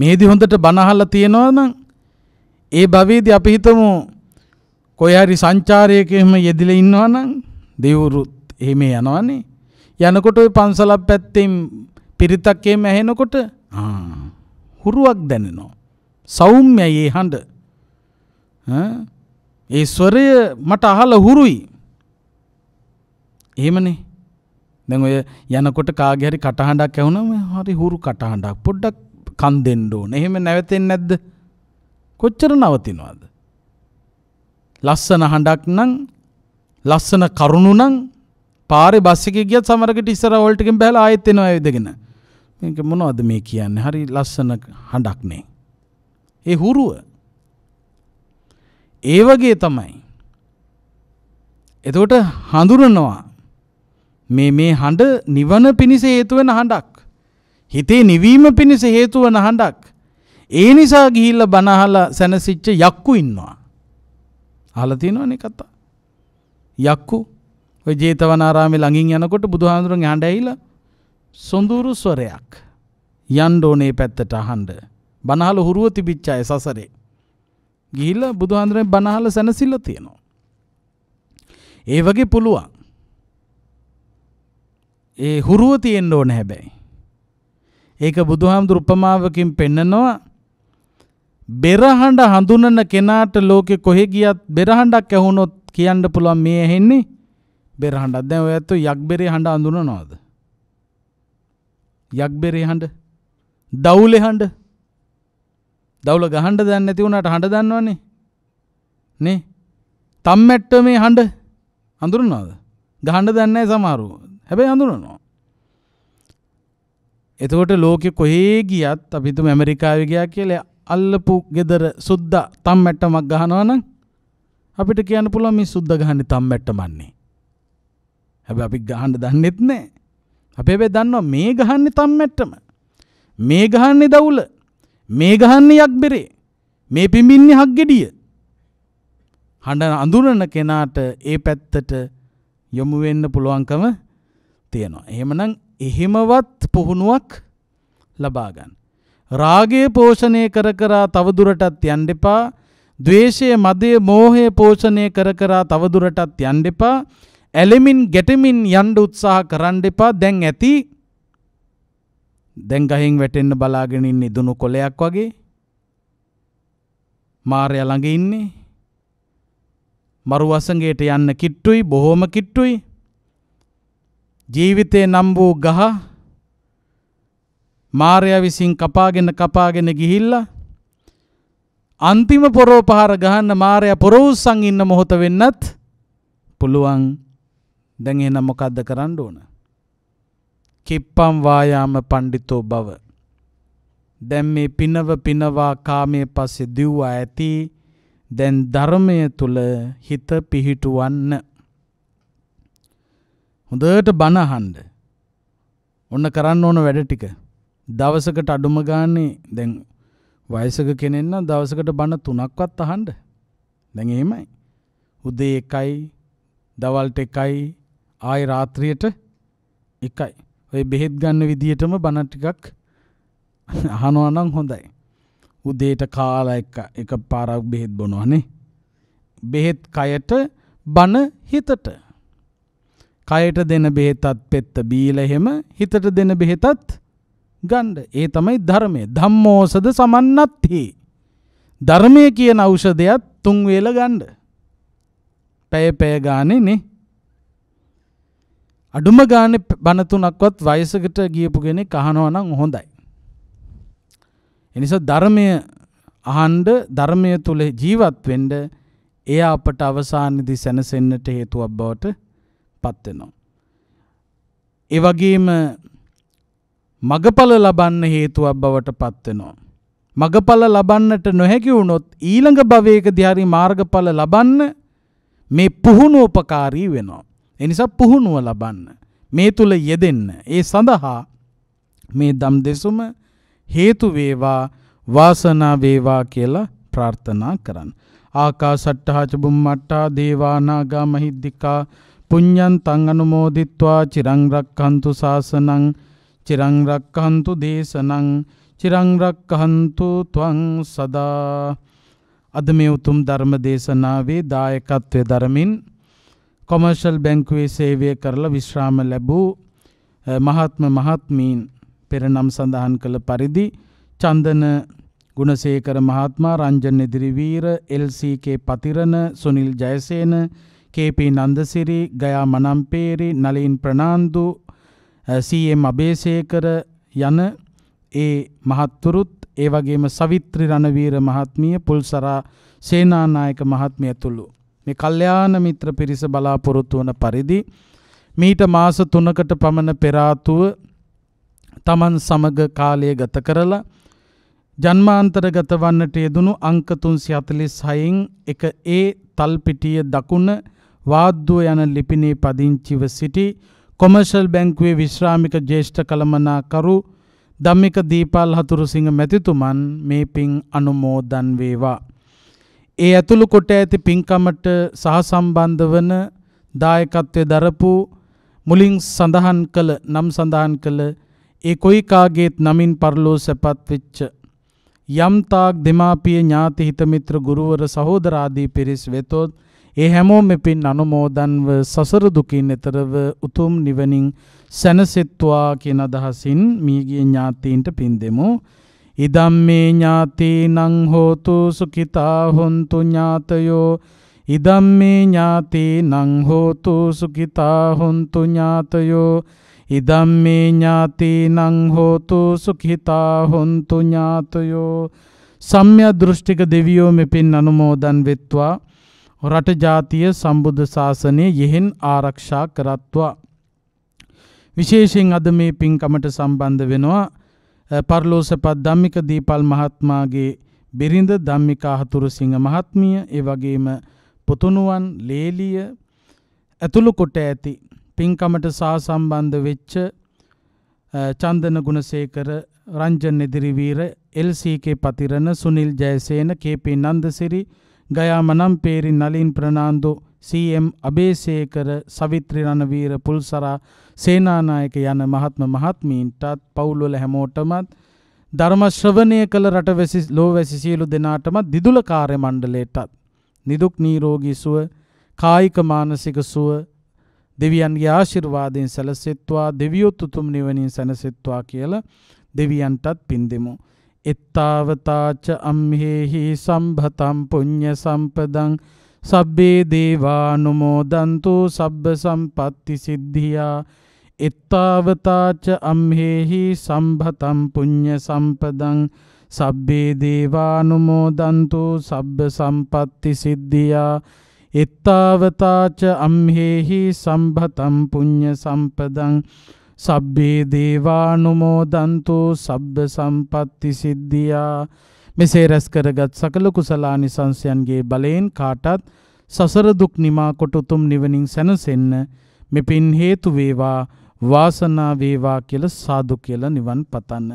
මේදි හොඳට බණ අහලා තියෙනවා නම් ඒ භවයේදී අපි හිතමු කොහේ හරි සංචාරයක එහෙම යෙදිලා ඉන්නවනම් දෙවුරුත් එහෙම යනවනේ. යනකොට ওই පන්සලක් පැත්තෙන් පිරිතක් එහෙම ඇහෙනකොට ආ හුරුවක් දැනෙනවා. සෞම්‍යයි ඒ හඬ. ඒ ස්වරය මට අහලා හුරුයි. එහෙමනේ. දැන් ඔය යනකොට කාගේ හරි කටහඬක් ඇහුනම හරි හුරු කටහඬක් පොඩ්ඩක් කන් දෙන්න ඕන. එහෙම නැවතෙන්නේ නැද්ද? කොච්චර නවතිනවාද. ලස්සන හඬක් නං ලස්සන කරුණු නං පාර බස්සික ගිය සමරකට ඉස්සර වලටකින් බැල ආයත්තෙනවා ඇවිදගෙන මේක මොනවද මේ කියන්නේ හරි ලස්සන හඬක් නේ. ඒ හුරුව. ඒ වගේ තමයි. එතකොට හඳුරනවා මේ මේ හඬ නිවන පිණිස හේතුවෙන හඬක්. හිතේ නිවීම පිණිස හේතුවන හඬක්. ඒ නිසා ගිහිල්ල බනහලා සැනසිච්ච යක්කු ඉන්නවා. අහලා තියෙනවනේ කතා. යක්කු ඔය ජේතවනාරාමේ ළඟින් යනකොට බුදුහාඳුරන් යහඬ ඇවිලා සොඳුරු ස්වරයක් යන්න ඕනේ පැත්තට අහන්න. බනහල හුරුව තිබිච්ච අය සසරේ. ගිහිල්ලා බුදුහාඳුරන් බනහල සැනසilla තියෙනවා. ඒ වගේ පුළුවන්. ඒ හුරුව තියෙන්න ඕන හැබැයි. ඒක බුදුහාමුදුරු උපමාවකින් පෙන්නනවා බෙරහඬ හඳුනන කෙනාට ලෝකෙ කොහෙ ගියත් බෙරහඬක් ඇහුනොත් කියන්න පුළුවන් මේ ඇහෙන්නේ බෙරහඬක්. දැන් ඔය ඇත්තෝ යක්බෙරේ හඬ හඳුනනවද? යක්බෙරේ හඬ. දවුලේ හඬ. දවුල ගහන්න දැන් නැති වුණාට හඬ දන්නවනේ. නේ? තම්මැට්ට මේ හඬ හඳුනනවද? ගහන්න දන්නේ නැහැ සමහරව. හැබැයි හඳුනනවා. එතකොට ලෝකෙ කොහේ ගියත් අපි හිතමු ඇමරිකාවේ ගියා කියලා අල්ලපු ගෙදර සුද්ද තම්මැට්ටමක් ගහනවනම් අපිට කියන්න පුළුවන් මේ සුද්ද ගහන්නේ තම්මැට්ටමන්නේ. හැබැයි අපි ගහන්න දන්නෙත් නැහැ. අපි හැබැයි දන්නවා මේ ගහන්නේ තම්මැට්ටම. මේ ගහන්නේ දවුල. මේ ගහන්නේ යක්බෙරේ. මේ පිඹින්නේ හක්ගෙඩිය. හඬ අඳුරන කෙනාට ඒ පැත්තට යොමු වෙන්න පුළුවන්කම තියෙනවා. එහෙමනම් එහෙමවත් පුහුණුවක් ලබා ගන්න. රාගය පෝෂණය කර කරා තවදුරටත් යන්න එපා. ද්වේෂය, මදය, මෝහය පෝෂණය කර කරා තවදුරටත් යන්න එපා. ඇලෙමින් ගැටෙමින් යන්න උත්සාහ කරන්න එපා. දැන් ඇති දැන් ගහෙන් වැටෙන්න බලාගෙන ඉන්නේ දුණු කොලයක් වගේ. මාර්යා ළඟ ඉන්නේ. මරු වසඟයට යන්න කිට්ටුයි, බොහොම කිට්ටුයි. ජීවිතේ නම් වූ ගහ මාරයා විසින් කපාගෙන කපාගෙන ගිහිල්ලා අන්තිම පොරෝපහාර ගහන්න මාරයා පොරොවුස්සන් ඉන්න මොහොත වෙන්නත් පුළුවන් දැන් එහෙනම් මොකද්ද කරන්න ඕන කිප්පම් වායාම පඬිතෝ බව දැන් මේ පිනව පිනවා කාමයේ පස්සේ දිව්වා ඇති දැන් ධර්මය තුල හිත පිහිටුවන්න හොඳට බණ අහන්න ඔන්න කරන්න ඕන වැඩ ටික දවසකට අඩුම ගානේ දැන් වයසක කෙනෙක් නම් දවසකට බණ තුනක්වත් අහන්න. දැන් එහෙමයි. උදේ එකයි, දවල්ට එකයි, ආයි රාත්‍රියට එකයි. ඔය බෙහෙත් ගන්න විදියටම බණ ටිකක් අහනවා නම් හොඳයි. උදේට කාලා එක එක පාරක් බෙහෙත් බොනවානේ. බෙහෙත් කයට බණ හිතට. කයට දෙන බෙහෙතත් පෙත්ත බීලා එහෙම හිතට දෙන බෙහෙතත් ගණ්ඩ ඒ තමයි ධර්මය ධම්මෝසද සමන්නත්හි ධර්මය කියන අවෂධයක් තුන්වේල ගණ්ඩ පැය පැය ගානේ නේ අඩුම ගානෙ බණතුනක්වත් වයසකට ගියපු කෙනෙක් අහනවා නම් හොඳයි. එනිසා ධර්මය අහන්ඩ ධර්මය තුළ ජීවත් වෙන්ඩ එය අපට අවසානිදි සැනසෙන්න්නට හේතුවක් බවට පත්වෙනවා. ඒ වගේම මගඵල ලබන්න හේතුවක් බවට පත්වෙනවා. මගඵල ලබන්නට නොහැකි වුණොත් ඊළඟ භවයකදී හරි මාර්ගඵල ලබන්න මේ පුහුණුව උපකාරී වෙනවා. ඒ නිසා පුහුණුව ලබන්න. මේ තුල යෙදෙන්න. ඒ සඳහා මේ දම් දෙසුම හේතු වේවා වාසනා වේවා කියලා ප්‍රාර්ථනා කරන්න. ආකාසට්ටහා චබුම්මට්ටා දේවානාගා මහිද්దికා පුඤ්ඤං තං අනුමෝදිත්වා චිරං රක්ඛන්තු සාසනං චිරංරක්කහන්තු දේශනං චිරංරක්කහන්තු තුවං සදා අද මේ උතුම් ධර්ම දේශනාවේ දායකත්වය දරමින් කොමර්ෂල් බැංකුවේ සේවය කරලා විශ්‍රාම ලැබූ මහත්ම මහත්මීන් පෙර නම් සඳහන් කළ පරිදි චන්දන ගුණසේකර මහත්මා රංජන් එදිරිවීර එල්.සී.කේ පතිරණ සුනිල් ජයසේන කේ.පී. නන්දසිරි ගයා මනම්පේරි නලින් ප්‍රනාන්දු සීඑම් අබේසේකර යන ඒ මහත්තුරුත් ඒ වගේම සවිත්‍රි රණවීර මහත්මිය පුල්සරා සේනානායක මහත්මිය ඇතුළු මේ කල්යාණ මිත්‍ර පිරිස බලාපොරොත්තු වන පරිදි මීට මාස 3කට පමණ පෙර ආතුව Taman සමග කාලය ගත කරලා ජන්මාන්තරගත වන්නට යෙදුණු අංක 346න් එක ඒ තල්පිටිය දකුණ වාද්දුව යන ලිපිනේ පදිංචිව සිටි කොමර්ශල් බැංකුවේ විශ්‍රාමික ජේෂ්ඨ කළමනාකරු ධම්මික දීපල් හතුරුසිංහ මැතිතුමන් මේ පින් අනුමෝදන් වේවා. ඒ ඇතුළු කොට ඇති පින්කමට සහසම්බන්ධ වන දායකත්වය දරපු මුලින් සඳහන් කළ නම් සඳහන් කළ ඒ කොයි කාගේත් නමින් පරලෝ සැපත් වෙච්ච යම්තාක් දෙමාපිය ඥාති හිතමිත්‍ර ගුරුවර සහෝදරාදී පිරිස් වෙතොත් ඒ හැමෝම පින් අනුමෝදන්ව සසර දුකින් එතරව උතුම් නිවනින් සැනසෙත්වා කියන අදහසින් මියගිය ඥාතීන්ට පින් දෙමු. ඉදම්මේ ඥාතීනං හෝතු සුඛිතා හොන්තු ඥාතයෝ ඉදම්මේ ඥාතීනං හෝතු සුඛිතා හොන්තු ඥාතයෝ ඉදම්මේ ඥාතීනං හෝතු සුඛිතා හොන්තු ඥාතයෝ සම්‍යක් දෘෂ්ටික දෙවියෝ මෙපින් අනුමෝදන් වෙත්වා රට ජාතිය සම්බුද්ධ ශාසනය යෙහෙන් ආරක්ෂා කරත්වා. විශේෂයෙන් අද මේ පින්කමට සම්බන්ධ වෙනවා පරලෝසපත් ධම්මික දීපල් මහත්මාගේ බිරිඳ ධම්මිකා හතුරුසිංහ මහත්මිය ඒ වගේම පුතුණුවන් ලේලිය ඇතුළු කොට ඇති පින්කමට සහසම්බන්ධ වෙච්ච චන්දන ගුණසේකර රංජන් එදිරිවීර එල්.සී.කේ පතිරණ සුනිල් ජයසේන කේ.පී. නන්දසිරි ගයා මනම් පේරි නලින් ප්‍රනාන්දු සීම් අබේසේකර සවිත්‍රි රණවීර පුල්සරා සේනානායක යන මහත්ම මහත්මීන්ටත් පවුල්වල හැමෝටමත් ධර්ම ශ්‍රවණය කළ රටවැසි ලෝවැසි සියලු දෙනාටම දිදුල කාර්ය මණ්ඩලයටත් නිදුක් නිරෝගී සුව කායික මානසික සුව දෙවියන්ගේ ආශිර්වාදයෙන් සැලසෙත්වා දෙවියොත් උතුම් නිවනින් සැනසෙත්වා කියලා දෙවියන්ටත් පින් දෙමු. එත්තාවතාච අම්හෙහි සම්භතම් පුඤ්ඤ සම්පදං සබ්බේ දේවානුමෝදන්තු සබ්බ සම්පත්ති සිද්ධියා එත්තාවතාච අම්හෙහි සම්භතම් පුඤ්ඤ සම්පදං සබ්බේ දේවානුමෝදන්තු සබ්බ සම්පත්ති සිද්ධියා එත්තාවතාච අම්හෙහි සම්භතම් පුඤ්ඤ සම්පදං සබ්බේ දේවානුමෝදන්තු සබ්බ සම්පත්ති සිද්ධියා මෙසේ රැස් කරගත් සකල කුසලානි සංසයන්ගේ බලයෙන් කාටත් සසර දුක් නිමා කොට උතුම් නිවනින් සැනසෙන්න මෙපින් හේතු වේවා වාසනා වේවා කියලා සාදු කියලා නිවන් පතන්න.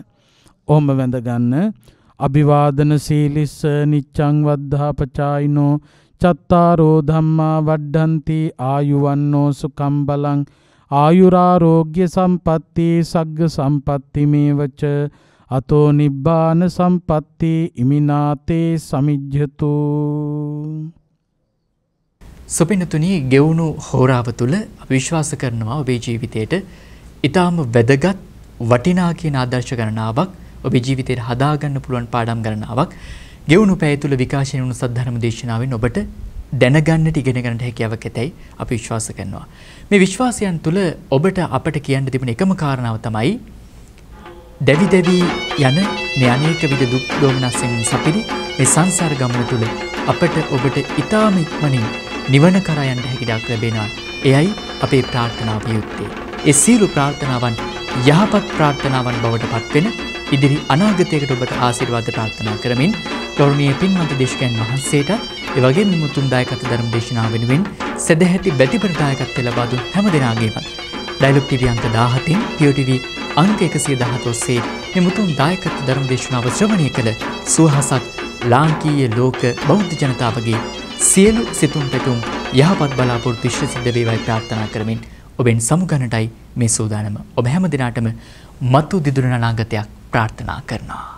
ඔහොම වැඳ ගන්න. අභිවාදන සීලිස්ස නිච්ඡං වද්ධා පචායිනෝ චත්තාරෝ ධම්මා වඩ්ඩಂತಿ ආයුවන්නෝ සුකම් බලං ආයුරාරෝග්‍ය සම්පත්ති සග්ග සම්පත්ති මේවච අතෝ නිබ්බාන සම්පත්ති ඉමිනාතේ සමිජ්ජතු සුපිනතුනි ගෙවුණු හෝරාව තුළ විශ්වාස කරනවා ඔබේ ජීවිතයට ඊටාම වැදගත් වටිනා කියන ආදර්ශ ගණනාවක් ඔබේ ජීවිතයට හදාගන්න පුළුවන් පාඩම් ගණනාවක් ගෙවුණු පැය තුළ විකාශය වුණු සද්ධර්ම දේශනාවෙන් ඔබට දැනගන්නට ඉගෙන ගන්නට හැකියාවක් ඇතයි අපි විශ්වාස කරනවා. මේ විශ්වාසයන් තුළ ඔබට අපට කියන්න තිබෙන එකම කාරණාව තමයි දැවි දැවි යන මේ අනේක විද දුක් දෝමනස්යෙන් සපිරි මේ සංසාර ගමන තුළ අපට ඔබට ඉතාම ඉක්මනින් නිවන කරා යන්න හැකියාවක් ලැබෙනවා. එයයි අපේ ප්‍රාර්ථනාව යුත්තේ. ඒ සියලු ප්‍රාර්ථනාවන් යහපත් ප්‍රාර්ථනාවන් බවට පත්වෙන ඉදිරි අනාගතයකට ඔබට ආසිරවාද ප්‍රාර්ථනා කරමින් ලොරුණිය පින්මත දේශකයන් වහන්සේටත් එවගේ මුතුන් දායකත ධර්ම දේශනා වෙනුවෙන් සැදැහැති බැතිපරදායකත්ත ලබාදු හැම දෙනාගේවත්. ඩයිලොක් ටිවි අංක දාහතින් පියෝටිවී අංක එකසිය දහතොස්සේ මෙමුතුන් දායකත් ධර්ම දේශනාව ශ්‍රවණය කළ සුවහසක් ලාංකීය ලෝක බෞද්ධ ජනතාවගේ සියලු සිතුම් පැතුම් යහපත් බලාපොරොත්තු විශ්ව සිද්ධ වේවායි ප්‍රාර්ථනා කරමින් ඔබෙන් සමුගන්නටයි මේ සූදානම ඔබ හැම දිනාටම මතු දිදුරන අනාගතයක් प्रार्थना करना